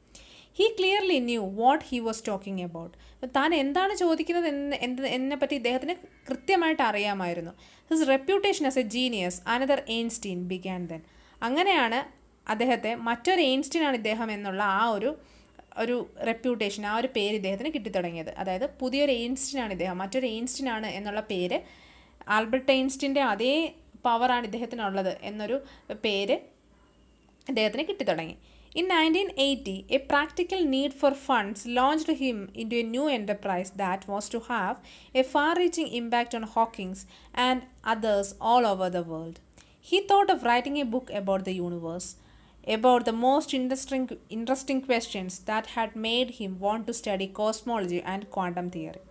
he clearly knew what he was talking about താൻ എന്താണ് ചോദിക്കുന്നത് എന്ന് എന്ത് പറ്റി ഇദ്ദേഹത്തിന് കൃത്യമായിട്ട് അറിയാമായിരുന്നു his reputation as a genius another Einstein began then അങ്ങനെയാണ് അദ്ദേഹത്തെ മറ്റൊരു ആണ് ഇദ്ദേഹം എന്നുള്ള ആ ഒരു ഒരു റെപ്യൂട്ടേഷൻ ആ ഒരു പേര് ഇദ്ദേഹത്തിന് കിട്ടിത്തുടങ്ങിയത് അതായത് പുതിയൊരു ആണ് ഇദ്ദേഹം മറ്റൊരു ആണ് എന്നുള്ള പേര് ആൽബർട്ട് ഐൻസ്റ്റിൻ്റെ അതേ പവറാണ് ഇദ്ദേഹത്തിനുള്ളത് എന്നൊരു പേര് അദ്ദേഹത്തിന് കിട്ടിത്തുടങ്ങി in nineteen eighty a practical need for funds launch him into a new enterprise that was to have a far reaching impact on Hawkings and others all over the world he thought of writing a book about the universe about the most interesting interesting questions that had had him want to study cosmology and quantum theory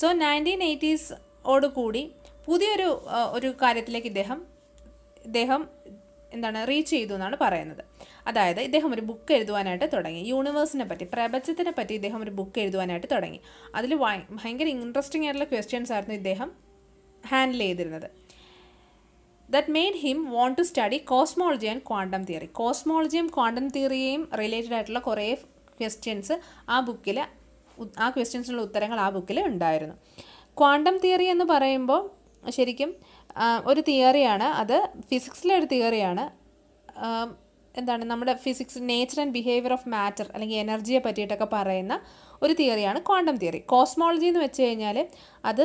so nineteen eighties ഓടുകൂടി പുതിയൊരു ഒരു കാര്യത്തിലേക്ക് ഇദ്ദേഹം ഇദ്ദേഹം എന്താണ് reach ചെയ്തു എന്നാണ് പറയുന്നത് അതായത് ഇദ്ദേഹം ഒരു ബുക്ക് എഴുതുവാനായിട്ട് തുടങ്ങി യൂണിവേഴ്സിനെ പറ്റി പ്രപഞ്ചത്തിനെ പറ്റി ഇദ്ദേഹം ഒരു ബുക്ക് എഴുതുവാനായിട്ട് തുടങ്ങി അതിൽ ഭയങ്കര ഇൻട്രസ്റ്റിംഗ് ആയിട്ടുള്ള ക്വസ്റ്റ്യൻസ് ആയിരുന്നു ഇദ്ദേഹം ഹാൻഡിൽ ചെയ്തിരുന്നത് that made him want to study cosmology and quantum theory കോസ്മോളജിയും ക്വാണ്ടം തിയറിയെയും റിലേറ്റഡ് ആയിട്ടുള്ള കുറേ ക്വസ്റ്റ്യൻസ് ആ ബുക്കിൽ ആ ക്വസ്റ്റ്യൻസിനുള്ള ഉത്തരങ്ങൾ ആ ബുക്കിൽ ഉണ്ടായിരുന്നു ക്വാണ്ടം തിയറി എന്ന് പറയുമ്പോൾ ശരിക്കും ഒരു തിയറിയാണ് അത് ഫിസിക്സിലെ ഒരു തിയറിയാണ് എന്താണ് നമ്മുടെ physics nature and behaviour of matter അല്ലെങ്കിൽ എനർജിയെ പറ്റിയിട്ടൊക്കെ പറയുന്ന ഒരു തിയറിയാണ് ക്വാണ്ടം തിയറി കോസ്മോളജി എന്ന് വെച്ച് കഴിഞ്ഞാൽ അത്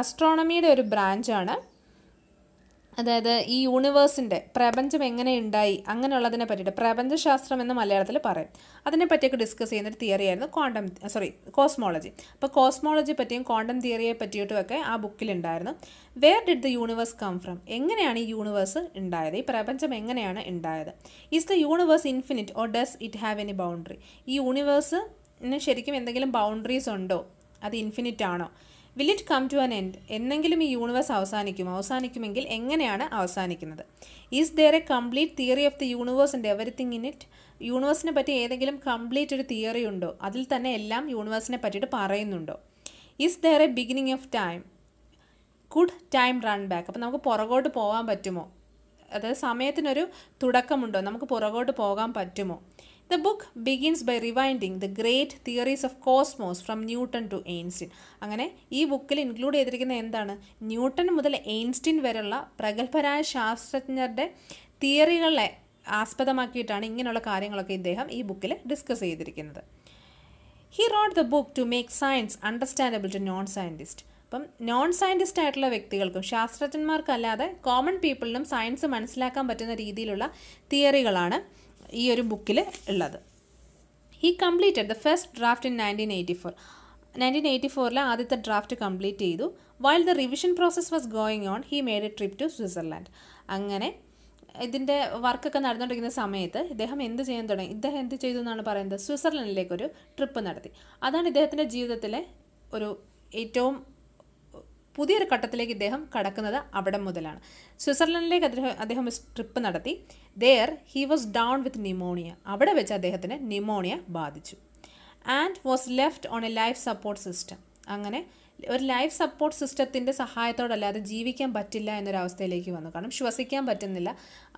അസ്ട്രോണമിയുടെ ഒരു ബ്രാഞ്ചാണ് അതായത് ഈ യൂണിവേഴ്സിൻ്റെ പ്രപഞ്ചം എങ്ങനെ ഉണ്ടായി അങ്ങനെയുള്ളതിനെ പറ്റിയിട്ട് പ്രപഞ്ചശാസ്ത്രം എന്ന് മലയാളത്തിൽ പറയും അതിനെപ്പറ്റിയൊക്കെ ഡിസ്കസ് തിയറി ആയിരുന്നു ക്വാണ്ടം സോറി കോസ്മോളജി അപ്പോൾ കോസ്മോളജി പറ്റിയും ക്വാണ്ടം തിയറിയെ പറ്റിയിട്ടുമൊക്കെ ആ ബുക്കിലുണ്ടായിരുന്നു where did the universe come from എങ്ങനെയാണ് ഈ യൂണിവേഴ്സ് ഉണ്ടായത് ഈ പ്രപഞ്ചം എങ്ങനെയാണ് ഉണ്ടായത് is the universe infinite or does it have any boundary ഈ യൂണിവേഴ്സ് ശരിക്കും എന്തെങ്കിലും ബൗണ്ടറീസ് ഉണ്ടോ അത് ഇൻഫിനിറ്റ് ആണോ will it come to an end എന്നെങ്കിലും ഈ യൂണിവേഴ്സ് അവസാനിക്കും അവസാനിക്കുമെങ്കിൽ എങ്ങനെയാണ് അവസാനിക്കുന്നത് is there a complete theory of the universe and everything in it യൂണിവേഴ്സിനെ പറ്റി ഏതെങ്കിലും കംപ്ലീറ്റ് ഒരു തിയറി ഉണ്ടോ അതിൽ തന്നെ എല്ലാം യൂണിവേഴ്സിനെ പറ്റിയിട്ട് പറയുന്നുണ്ടോ is there a beginning of time could time run back അപ്പോൾ നമുക്ക് പുറകോട്ട് പോകാൻ പറ്റുമോ അതായത് സമയത്തിനൊരു തുടക്കമുണ്ടോ നമുക്ക് പുറകോട്ട് പോകാൻ പറ്റുമോ the book begins by rewinding the great theories of cosmos from Newton to Einstein അങ്ങനെ ഈ ബുക്കിൽ ഇൻക്ലൂഡ് ചെയ്തിരിക്കുന്ന എന്താണ് ന്യൂട്ടൺ മുതൽ എയിൻസ്റ്റിൻ വരെയുള്ള പ്രഗത്ഭരായ ശാസ്ത്രജ്ഞരുടെ തിയറികളെ ആസ്പദമാക്കിയിട്ടാണ് ഇങ്ങനെയുള്ള കാര്യങ്ങളൊക്കെ ഇദ്ദേഹം ഈ ബുക്കിൽ ഡിസ്കസ് ചെയ്തിരിക്കുന്നത് he wrote the book to make science understandable to non scientist അപ്പം നോൺ സയൻറ്റിസ്റ്റ് ആയിട്ടുള്ള വ്യക്തികൾക്കും ശാസ്ത്രജ്ഞന്മാർക്കല്ലാതെ കോമൺ പീപ്പിളിനും സയൻസ് മനസ്സിലാക്കാൻ പറ്റുന്ന രീതിയിലുള്ള തിയറികളാണ് ഈ ഒരു ബുക്കിൽ ഉള്ളത് he completed the first draft in nineteen eighty four nineteen eighty ഫോറിലെ ആദ്യത്തെ ഡ്രാഫ്റ്റ് കംപ്ലീറ്റ് ചെയ്തു while the revision process was going on he made a trip to Switzerland അങ്ങനെ ഇതിൻ്റെ വർക്കൊക്കെ നടന്നുകൊണ്ടിരിക്കുന്ന സമയത്ത് ഇദ്ദേഹം എന്ത് ചെയ്യാൻ തുടങ്ങി ഇദ്ദേഹം എന്ത് ചെയ്തു എന്നാണ് പറയുന്നത് സ്വിറ്റ്സർലൻഡിലേക്ക് ഒരു ട്രിപ്പ് നടത്തി അതാണ് ഇദ്ദേഹത്തിൻ്റെ ജീവിതത്തിലെ ഒരു ഏറ്റവും പുതിയൊരു ഘട്ടത്തിലേക്ക് ഇദ്ദേഹം കടക്കുന്നത് അവിടെ മുതലാണ് സ്വിറ്റ്സർലൻഡിലേക്ക് അദ്ദേഹം അദ്ദേഹം ട്രിപ്പ് നടത്തി there he was down with pneumonia അവിടെ വെച്ച് അദ്ദേഹത്തിന് ന്യൂമോണിയ ബാധിച്ചു and was left on a life support system അങ്ങനെ ഒരു ലൈഫ് സപ്പോർട്ട് സിസ്റ്റത്തിൻ്റെ സഹായത്തോടല്ലാതെ ജീവിക്കാൻ പറ്റില്ല എന്നൊരവസ്ഥയിലേക്ക് വന്നു കാരണം ശ്വസിക്കാൻ പറ്റുന്നില്ല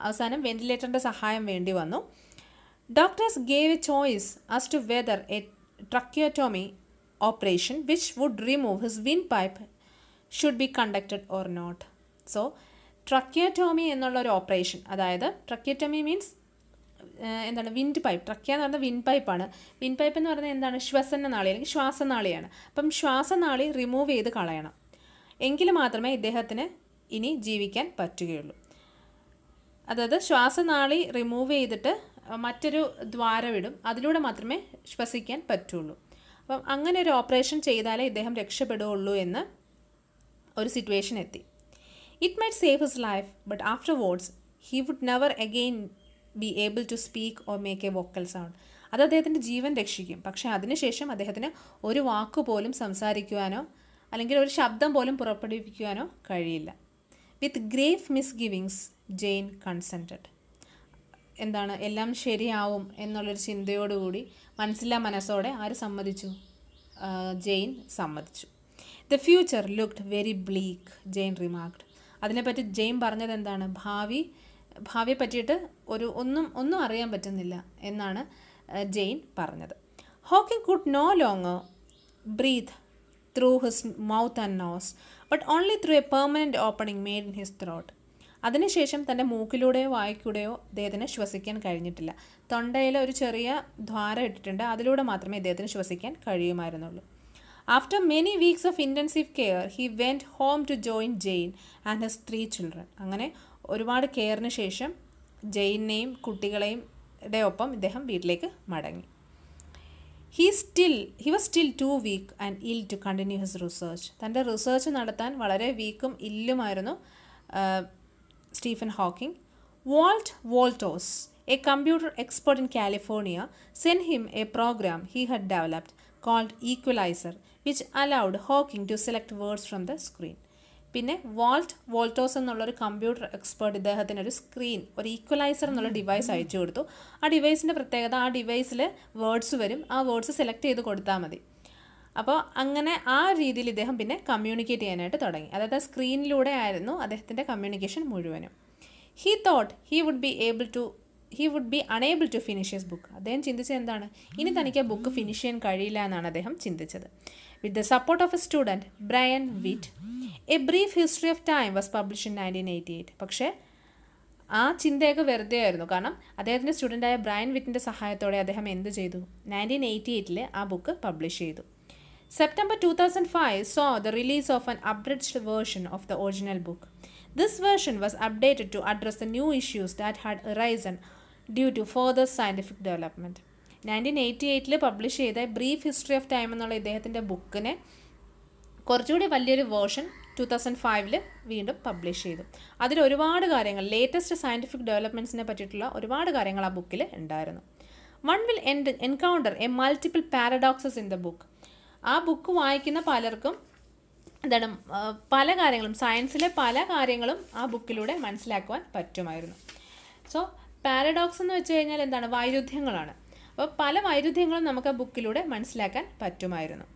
അവസാനം വെന്റിലേറ്ററിൻ്റെ സഹായം വേണ്ടി വന്നു doctors gave a choice as to whether a tracheotomy operation which would remove his windpipe should be conducted or not so tracheotomy എന്നുള്ള ഒരു ഓപ്പറേഷൻ അതായത് ട്രക്കിയോട്ടോമി മീൻസ് എന്താണ് വിൻഡ് പൈപ്പ് ട്രക്കിയ എന്ന് പറയുന്നത് വിൻഡ് പൈപ്പാണ് വിൻഡ് പൈപ്പ് എന്ന് പറയുന്നത് എന്താണ് ശ്വസന നാളി അല്ലെങ്കിൽ ശ്വാസനാളിയാണ് അപ്പം ശ്വാസനാളി റിമൂവ് ചെയ്ത് കളയണം എങ്കിൽ മാത്രമേ ഇദ്ദേഹത്തിന് ഇനി ജീവിക്കാൻ പറ്റുകയുള്ളൂ അതായത് ശ്വാസനാളി റിമൂവ് ചെയ്തിട്ട് മറ്റൊരു ദ്വാരമിടും അതിലൂടെ മാത്രമേ ശ്വസിക്കാൻ പറ്റുള്ളൂ അപ്പം അങ്ങനെ ഒരു ഓപ്പറേഷൻ ചെയ്താലേ ഇദ്ദേഹം രക്ഷപ്പെടുകയുള്ളൂ എന്ന് ഒരു സിറ്റുവേഷൻ എത്തി it might save his life but afterwards he would never again be able to speak or make a vocal sound അത് അദ്ദേഹത്തിൻ്റെ ജീവൻ രക്ഷിക്കും പക്ഷേ അതിനുശേഷം അദ്ദേഹത്തിന് ഒരു വാക്ക് പോലും സംസാരിക്കുവാനോ അല്ലെങ്കിൽ ഒരു ശബ്ദം പോലും പുറപ്പെടുവിക്കുവാനോ കഴിയില്ല with grave misgivings Jane consented എന്താണ് എല്ലാം ശരിയാവും എന്നുള്ളൊരു ചിന്തയോടുകൂടി മനസ്സിലാ മനസ്സോടെ ആര് സമ്മതിച്ചു ജെയിൻ സമ്മതിച്ചു the future looked very bleak Jane remarked അതിനെപ്പറ്റി ജെയിൻ പറഞ്ഞത് എന്താണ് ഭാവി ഭാവിയെ പറ്റിയിട്ട് ഒരു ഒന്നും ഒന്നും അറിയാൻ പറ്റുന്നില്ല എന്നാണ് ജെയിൻ പറഞ്ഞത് Hawking could no long breathe through his mouth and nose but only through a permanent opening made in his throat അതിനുശേഷം തൻ്റെ മൂക്കിലൂടെയോ വായിക്കൂടെയോ അദ്ദേഹത്തിന് ശ്വസിക്കാൻ കഴിഞ്ഞിട്ടില്ല തൊണ്ടയിൽ ഒരു ചെറിയ ദ്വാരം ഇട്ടിട്ടുണ്ട് അതിലൂടെ മാത്രമേ അദ്ദേഹത്തിന് ശ്വസിക്കാൻ കഴിയുമായിരുന്നുള്ളൂ after many weeks of intensive care he went home to join Jane and his three children അങ്ങനെ ഒരുപാട് കെയറിന് ശേഷം ജെയിനെയും കുട്ടികളെയും ഒപ്പം ഇദ്ദേഹം വീട്ടിലേക്ക് മടങ്ങി he still he was still too weak and ill to continue his research തൻ്റെ റിസർച്ച് നടത്താൻ വളരെ വീക്കും ഇല്ലുമായിരുന്നു Stephen Hawking Walt Woltosz a computer expert in California sent him a program he had developed called Equalizer which allowed Hawking to select words from the screen പിന്നെ Walt Woltosz എന്നുള്ളൊരു computer expert ഇദ്ദേഹത്തിന് ഒരു screen ഒരു equaliser എന്നുള്ള device അയച്ചു കൊടുത്തു ആ ഡിവൈസിൻ്റെ പ്രത്യേകത ആ ഡിവൈസിൽ വേർഡ്സ് വരും ആ വേർഡ്സ് സെലക്ട് ചെയ്ത് കൊടുത്താൽ മതി അപ്പോൾ അങ്ങനെ ആ രീതിയിൽ ഇദ്ദേഹം പിന്നെ കമ്മ്യൂണിക്കേറ്റ് ചെയ്യാനായിട്ട് തുടങ്ങി അതായത് സ്ക്രീനിലൂടെ ആയിരുന്നു അദ്ദേഹത്തിൻ്റെ കമ്മ്യൂണിക്കേഷൻ മുഴുവനും he thought he would be able to he would be unable to finish his book അദ്ദേഹം ചിന്തിച്ചത് എന്താണ് ഇനി തനിക്ക് ആ ബുക്ക് ഫിനിഷ് ചെയ്യാൻ കഴിയില്ല എന്നാണ് അദ്ദേഹം ചിന്തിച്ചത് with the support of a student Brian Whitt a brief history of time was publish in nineteen eighty eight പക്ഷേ ആ ചിന്തയൊക്കെ വെറുതെ ആയിരുന്നു കാരണം അദ്ദേഹത്തിൻ്റെ സ്റ്റുഡൻ്റായ ബ്രയൻ വിറ്റിൻ്റെ സഹായത്തോടെ അദ്ദേഹം എന്ത് ചെയ്തു നയൻറ്റീൻ എയ്റ്റി എയ്റ്റിൽ ആ ബുക്ക് പബ്ലിഷ് ചെയ്തു September two thousand five so the release of an update version of the original book this version was updated to address the new issues that had risen due to further scientific development nineteen eighty എയ്റ്റിൽ publish ചെയ്ത brief history of time എന്നുള്ള ഇദ്ദേഹത്തിൻ്റെ ബുക്കിനെ കുറച്ചുകൂടി വലിയൊരു version two thousand ഫൈവിൽ വീണ്ടും publish ചെയ്തു അതിൽ ഒരുപാട് കാര്യങ്ങൾ ലേറ്റസ്റ്റ് സയൻറ്റിഫിക് ഡെവലപ്മെൻറ്റ്സിനെ പറ്റിയിട്ടുള്ള ഒരുപാട് കാര്യങ്ങൾ ആ ബുക്കിൽ ഉണ്ടായിരുന്നു one will end encounter a multiple paradoxes in the book ആ ബുക്ക് വായിക്കുന്ന പലർക്കും എന്താണ് പല കാര്യങ്ങളും സയൻസിലെ പല കാര്യങ്ങളും ആ ബുക്കിലൂടെ മനസ്സിലാക്കുവാൻ പറ്റുമായിരുന്നു സോ പാരഡോക്സ് എന്ന് വെച്ച് കഴിഞ്ഞാൽ എന്താണ് വൈരുദ്ധ്യങ്ങളാണ് അപ്പോൾ പല വൈരുദ്ധ്യങ്ങളും നമുക്ക് ആ ബുക്കിലൂടെ മനസ്സിലാക്കാൻ പറ്റുമായിരുന്നു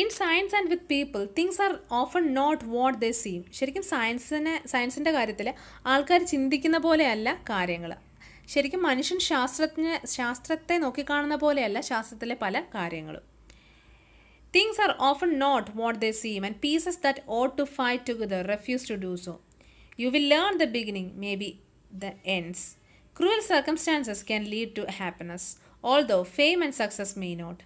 in science and with people things are often not what they seem ശരിക്കും സയൻസിനെ സയൻസിൻ്റെ കാര്യത്തിൽ ആൾക്കാർ ചിന്തിക്കുന്ന പോലെയല്ല കാര്യങ്ങൾ ശരിക്കും മനുഷ്യൻ ശാസ്ത്രജ്ഞ ശാസ്ത്രത്തെ നോക്കിക്കാണുന്ന പോലെയല്ല ശാസ്ത്രത്തിലെ പല കാര്യങ്ങളും things are often not what they seem and pieces that ought to fight together refuse to do so you will learn the beginning may be the ends. Cruel circumstances can lead to happiness, although fame and success may not.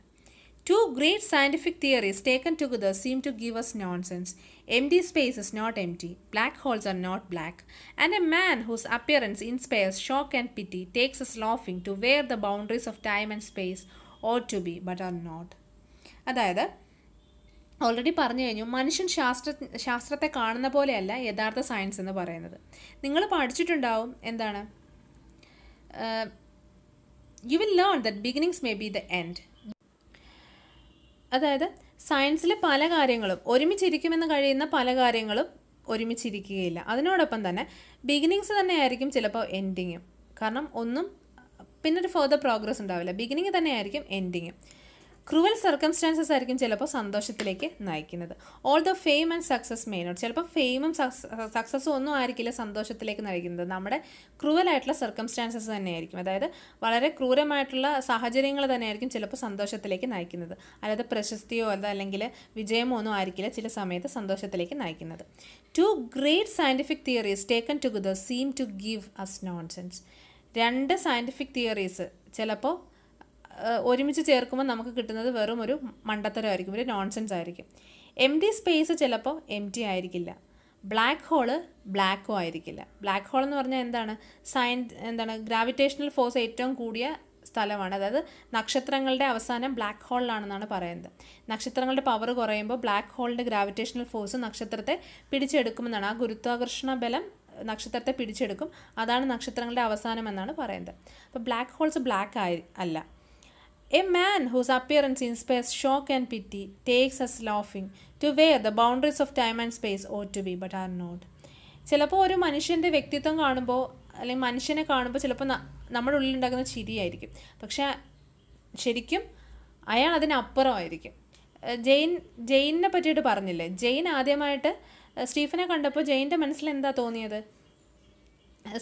Two great scientific theories taken together seem to give us nonsense. Empty space is not empty, black holes are not black, and a man whose appearance inspires shock and pity takes us laughing to where the boundaries of time and space ought to be but are not. അതായത് already പറഞ്ഞു കഴിഞ്ഞു മനുഷ്യൻ ശാസ്ത്ര ശാസ്ത്രത്തെ കാണുന്ന പോലെയല്ല യഥാർത്ഥ science എന്ന് പറയുന്നത് നിങ്ങൾ പഠിച്ചിട്ടുണ്ടാവും എന്താണ് you will learn that beginnings may be the end അതായത് സയൻസിലെ പല കാര്യങ്ങളും ഒരുമിച്ചിരിക്കുമെന്ന് കഴിയുന്ന പല കാര്യങ്ങളും ഒരുമിച്ചിരിക്കുകയില്ല അതിനോടൊപ്പം തന്നെ ബിഗിനിങ്സ് തന്നെയായിരിക്കും ചിലപ്പോൾ എൻഡിങ്ങും കാരണം ഒന്നും പിന്നൊരു ഫെർദർ പ്രോഗ്രസ് ഉണ്ടാവില്ല ബിഗിനിങ് തന്നെയായിരിക്കും എൻഡിങ്ങും ക്രൂവൽ സർക്കംസ്റ്റാൻസസ് ആയിരിക്കും ചിലപ്പോൾ സന്തോഷത്തിലേക്ക് നയിക്കുന്നത് all the fame and success may not ചിലപ്പോൾ ഫെയിമും സക്സസ്സും ഒന്നും ആയിരിക്കില്ല സന്തോഷത്തിലേക്ക് നയിക്കുന്നത് നമ്മുടെ ക്രൂവൽ ആയിട്ടുള്ള സർക്കംസ്റ്റാൻസസ് തന്നെയായിരിക്കും അതായത് വളരെ ക്രൂരമായിട്ടുള്ള സാഹചര്യങ്ങൾ തന്നെയായിരിക്കും ചിലപ്പോൾ സന്തോഷത്തിലേക്ക് നയിക്കുന്നത് അല്ലാതെ പ്രശസ്തിയോ അല്ലെങ്കിൽ വിജയമോ ഒന്നും ആയിരിക്കില്ല ചില സമയത്ത് സന്തോഷത്തിലേക്ക് നയിക്കുന്നത് two great scientific theories taken together seem to give us nonsense രണ്ട് സയൻറ്റിഫിക് തിയറീസ് ചിലപ്പോൾ ഒരുമിച്ച് ചേർക്കുമ്പോൾ നമുക്ക് കിട്ടുന്നത് വെറും ഒരു മണ്ടത്തരമായിരിക്കും ഒരു നോൺസെൻസ് ആയിരിക്കും എം ടി സ്പേസ് ചിലപ്പോൾ എം ടി ആയിരിക്കില്ല ബ്ലാക്ക് ഹോള് ബ്ലാക്കും ആയിരിക്കില്ല ബ്ലാക്ക് ഹോൾ എന്ന് പറഞ്ഞാൽ എന്താണ് സയൻസ് എന്താണ് ഗ്രാവിറ്റേഷണൽ ഫോഴ്സ് ഏറ്റവും കൂടിയ സ്ഥലമാണ് അതായത് നക്ഷത്രങ്ങളുടെ അവസാനം ബ്ലാക്ക് ഹോളിലാണെന്നാണ് പറയുന്നത് നക്ഷത്രങ്ങളുടെ പവർ കുറയുമ്പോൾ ബ്ലാക്ക് ഹോളിൻ്റെ ഗ്രാവിറ്റേഷണൽ ഫോഴ്സ് നക്ഷത്രത്തെ പിടിച്ചെടുക്കുമെന്നാണ് ആ ഗുരുത്വാകർഷണ ബലം നക്ഷത്രത്തെ പിടിച്ചെടുക്കും അതാണ് നക്ഷത്രങ്ങളുടെ അവസാനം എന്നാണ് പറയുന്നത് അപ്പോൾ ബ്ലാക്ക് ഹോൾസ് ബ്ലാക്ക് ആയി അല്ല A man whose appearance inspires shock and pity takes us laughing to where the boundaries of time and space ought to be but are not ചിലപ്പോൾ ഒരു മനുഷ്യൻ്റെ വ്യക്തിത്വം കാണുമ്പോൾ അല്ലെങ്കിൽ മനുഷ്യനെ കാണുമ്പോൾ ചിലപ്പോൾ നമ്മുടെ ഉള്ളിൽ ഉണ്ടാക്കുന്ന ചിരിയായിരിക്കും പക്ഷേ ശരിക്കും അയാൾ അതിനപ്പുറമായിരിക്കും ജെയിൻ ജെയിനിനെ പറ്റിയിട്ട് പറഞ്ഞില്ലേ ജെയിൻ ആദ്യമായിട്ട് സ്റ്റീഫനെ കണ്ടപ്പോൾ ജെയിൻ്റെ മനസ്സിൽ എന്താ തോന്നിയത്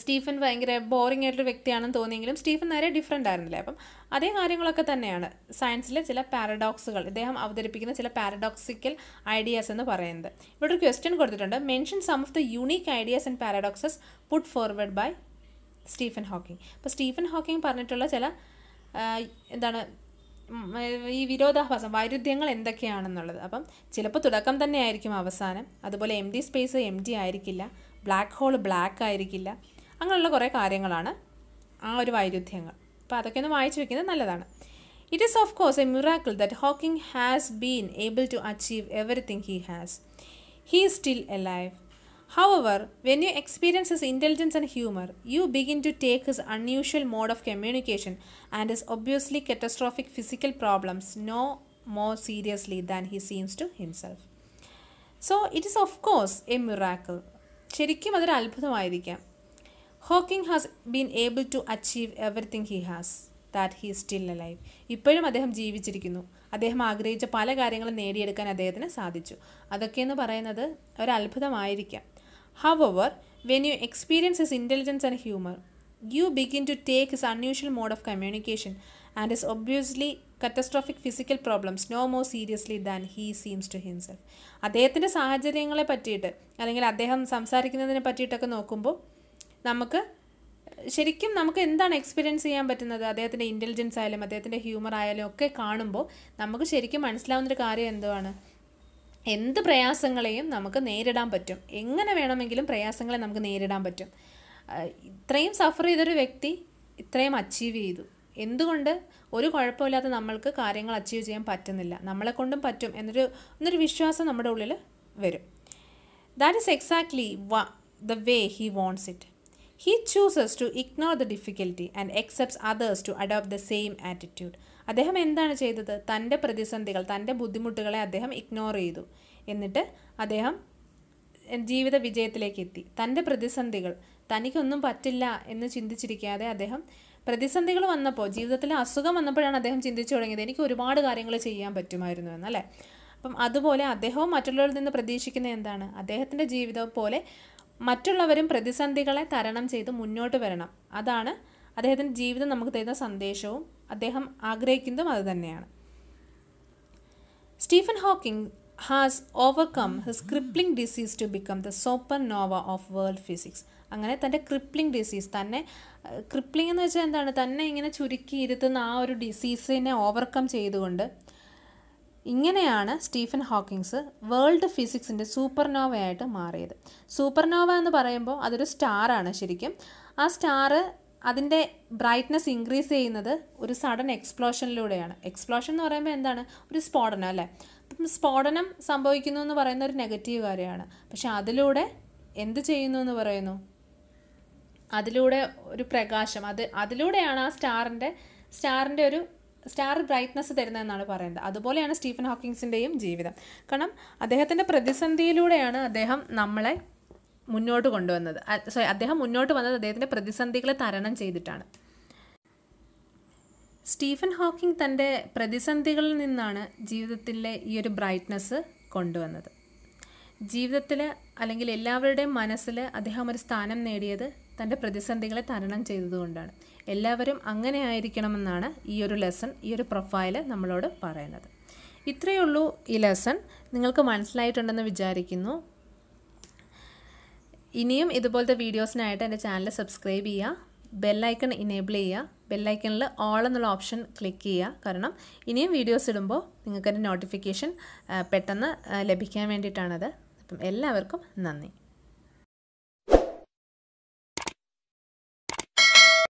സ്റ്റീഫൻ ഭയങ്കര ബോറിംഗ് ആയിട്ടൊരു വ്യക്തിയാണെന്ന് തോന്നിയെങ്കിലും സ്റ്റീഫൻ നേരെ ഡിഫറെൻ്റ് ആയിരുന്നില്ല അപ്പം അതേ കാര്യങ്ങളൊക്കെ തന്നെയാണ് സയൻസിലെ ചില പാരഡോക്സുകൾ ഇദ്ദേഹം അവതരിപ്പിക്കുന്ന ചില പാരഡോക്സിക്കൽ ഐഡിയാസ് എന്ന് പറയുന്നത് ഇവിടെ ഒരു ക്വസ്റ്റ്യൻ കൊടുത്തിട്ടുണ്ട് mention some of the unique ideas and paradoxes put forward by Stephen Hawking അപ്പോൾ സ്റ്റീഫൻ ഹോക്കിംഗ് പറഞ്ഞിട്ടുള്ള ചില എന്താണ് ഈ വിരോധാഭാസം വൈരുദ്ധ്യങ്ങൾ എന്തൊക്കെയാണെന്നുള്ളത് അപ്പം ചിലപ്പോൾ തുടക്കം തന്നെ ആയിരിക്കും അവസാനം അതുപോലെ empty space empty ആയിരിക്കില്ല ബ്ലാക്ക് ഹോൾ ബ്ലാക്ക് ആയിരിക്കില്ല അങ്ങനെയുള്ള കുറേ കാര്യങ്ങളാണ് ആ ഒരു വൈരുദ്ധ്യങ്ങൾ അപ്പോൾ അതൊക്കെ ഒന്ന് വായിച്ചു വെക്കുന്നത് നല്ലതാണ് it is of course a miracle that Hawking has been able to achieve everything he has he is still a life however when you experience his intelligence and humour you begin to take his unusual mode of communication and his obviously catastrophic physical problems no more seriously than he seems to himself so it is of course a miracle ശരിക്കും അതൊരു അത്ഭുതമായിരിക്കാം Hawking has been able to achieve everything he has that he still a life ഇപ്പോഴും അദ്ദേഹം ജീവിച്ചിരിക്കുന്നു അദ്ദേഹം ആഗ്രഹിച്ച പല കാര്യങ്ങളും നേടിയെടുക്കാൻ അദ്ദേഹത്തിന് സാധിച്ചു അതൊക്കെയെന്ന് പറയുന്നത് ഒരത്ഭുതമായിരിക്കാം however when you experience his intelligence and humour you begin to take his unusual mode of communication and his obviously catastrophic physical problems no more seriously than he seems to himself അദ്ദേഹത്തിൻ്റെ സാഹചര്യങ്ങളെ പറ്റിയിട്ട് അല്ലെങ്കിൽ അദ്ദേഹം സംസാരിക്കുന്നതിനെ പറ്റിയിട്ടൊക്കെ നോക്കുമ്പോൾ നമുക്ക് ശരിക്കും നമുക്ക് എന്താണ് എക്സ്പീരിയൻസ് ചെയ്യാൻ പറ്റുന്നത് അദ്ദേഹത്തിൻ്റെ ഇൻ്റലിജൻസ് ആയാലും അദ്ദേഹത്തിൻ്റെ ഹ്യൂമർ ആയാലും ഒക്കെ കാണുമ്പോൾ നമുക്ക് ശരിക്കും മനസ്സിലാവുന്നൊരു കാര്യം എന്തുവാണ് എന്ത് പ്രയാസങ്ങളെയും നമുക്ക് നേരിടാൻ പറ്റും എങ്ങനെ വേണമെങ്കിലും പ്രയാസങ്ങളെ നമുക്ക് നേരിടാൻ പറ്റും ഇത്രയും സഫർ ചെയ്തൊരു വ്യക്തി ഇത്രയും അച്ചീവ് ചെയ്തു എന്തുകൊണ്ട് ഒരു കുഴപ്പമില്ലാത്ത നമ്മൾക്ക് കാര്യങ്ങൾ അച്ചീവ് ചെയ്യാൻ പറ്റുന്നില്ല നമ്മളെ കൊണ്ടും പറ്റും എന്നൊരു എന്നൊരു വിശ്വാസം നമ്മുടെ ഉള്ളിൽ വരും ദാറ്റ് ഈസ് എക്സാക്ട്ലി വ the way he wants it he chooses to ignore the difficulty and expects others to adopt the same attitude അദ്ദേഹം എന്താണ് ചെയ്തത് തൻ്റെ പ്രതിസന്ധികൾ തൻ്റെ ബുദ്ധിമുട്ടുകളെ അദ്ദേഹം ഇഗ്നോർ ചെയ്തു എന്നിട്ട് അദ്ദേഹം ജീവിത വിജയത്തിലേക്ക് എത്തി തൻ്റെ പ്രതിസന്ധികൾ തനിക്കൊന്നും പറ്റില്ല എന്ന് ചിന്തിച്ചിരിക്കാതെ അദ്ദേഹം പ്രതിസന്ധികൾ വന്നപ്പോൾ ജീവിതത്തിൽ അസുഖം വന്നപ്പോഴാണ് അദ്ദേഹം ചിന്തിച്ചു തുടങ്ങിയത് എനിക്ക് ഒരുപാട് കാര്യങ്ങൾ ചെയ്യാൻ പറ്റുമായിരുന്നു എന്നല്ലേ അപ്പം അതുപോലെ അദ്ദേഹവും മറ്റുള്ളവരിൽ നിന്ന് പ്രതീക്ഷിക്കുന്നത് എന്താണ് അദ്ദേഹത്തിൻ്റെ ജീവിതം പോലെ മറ്റുള്ളവരും പ്രതിസന്ധികളെ തരണം ചെയ്ത് മുന്നോട്ട് വരണം അതാണ് അദ്ദേഹത്തിൻ്റെ ജീവിതം നമുക്ക് തരുന്ന സന്ദേശവും അദ്ദേഹം ആഗ്രഹിക്കുന്നതും തന്നെയാണ് Stephen Hawking has overcome his crippling disease to become the super Nova of world physics അങ്ങനെ തൻ്റെ ക്രിപ്ലിംഗ് ഡിസീസ് തന്നെ ക്രിപ്ലിംഗ് എന്ന് വെച്ചാൽ എന്താണ് തന്നെ ഇങ്ങനെ ചുരുക്കി ഇരുത്തുന്ന ആ ഒരു ഡിസീസിനെ ഓവർകം ചെയ്തുകൊണ്ട് ഇങ്ങനെയാണ് സ്റ്റീഫൻ ഹോക്കിങ്സ് വേൾഡ് ഫിസിക്സിൻ്റെ സൂപ്പർനോവയായിട്ട് മാറിയത് സൂപ്പർനോവ എന്ന് പറയുമ്പോൾ അതൊരു സ്റ്റാറാണ് ശരിക്കും ആ സ്റ്റാർ അതിൻ്റെ ബ്രൈറ്റ്നസ് ഇൻക്രീസ് ചെയ്യുന്നത് ഒരു സഡൻ എക്സ്പ്ലോഷനിലൂടെയാണ് എക്സ്പ്ലോഷൻ എന്ന് പറയുമ്പോൾ എന്താണ് ഒരു സ്ഫോടനം അല്ലേ അപ്പം സ്ഫോടനം സംഭവിക്കുന്നു എന്ന് പറയുന്ന ഒരു നെഗറ്റീവ് കാര്യമാണ് പക്ഷെ അതിലൂടെ എന്ത് ചെയ്യുന്നു എന്ന് പറയുന്നു അതിലൂടെ ഒരു പ്രകാശം അത് അതിലൂടെയാണ് ആ സ്റ്റാറിൻ്റെ സ്റ്റാറിൻ്റെ ഒരു സ്റ്റാർ ബ്രൈറ്റ്നസ് തരുന്നതെന്നാണ് പറയുന്നത് അതുപോലെയാണ് സ്റ്റീഫൻ ഹോക്കിങ്സിൻ്റെയും ജീവിതം കാരണം അദ്ദേഹത്തിൻ്റെ പ്രതിസന്ധിയിലൂടെയാണ് അദ്ദേഹം നമ്മളെ മുന്നോട്ട് കൊണ്ടുവന്നത് സോറി അദ്ദേഹം മുന്നോട്ട് വന്നത് അദ്ദേഹത്തിൻ്റെ പ്രതിസന്ധികളെ തരണം ചെയ്തിട്ടാണ് സ്റ്റീഫൻ ഹോക്കിംഗ് തൻ്റെ പ്രതിസന്ധികളിൽ നിന്നാണ് ജീവിതത്തിലെ ഈ ഒരു ബ്രൈറ്റ്നസ് കൊണ്ടുവന്നത് ജീവിതത്തിൽ അല്ലെങ്കിൽ എല്ലാവരുടെയും മനസ്സിൽ അദ്ദേഹം ഒരു സ്ഥാനം നേടിയത് തൻ്റെ പ്രതിസന്ധികളെ തരണം ചെയ്തതുകൊണ്ടാണ് എല്ലാവരും അങ്ങനെ ആയിരിക്കണമെന്നാണ് ഈ ഒരു ലെസൺ ഈ ഒരു പ്രൊഫൈൽ നമ്മളോട് പറയുന്നത് ഇത്രയേ ഉള്ളൂ ഈ ലെസൺ നിങ്ങൾക്ക് മനസ്സിലായിട്ടുണ്ടെന്ന് വിചാരിക്കുന്നു ഇനിയും ഇതുപോലത്തെ വീഡിയോസിനായിട്ട് എൻ്റെ ചാനൽ സബ്സ്ക്രൈബ് ചെയ്യുക ബെല്ലൈക്കൺ ഇനേബിൾ ചെയ്യുക ബെല്ലൈക്കണിൽ ഓൾ എന്നുള്ള ഓപ്ഷൻ ക്ലിക്ക് ചെയ്യുക കാരണം ഇനിയും വീഡിയോസ് ഇടുമ്പോൾ നിങ്ങൾക്കതിൻ്റെ നോട്ടിഫിക്കേഷൻ പെട്ടെന്ന് ലഭിക്കാൻ വേണ്ടിയിട്ടാണത് അപ്പം എല്ലാവർക്കും നന്ദി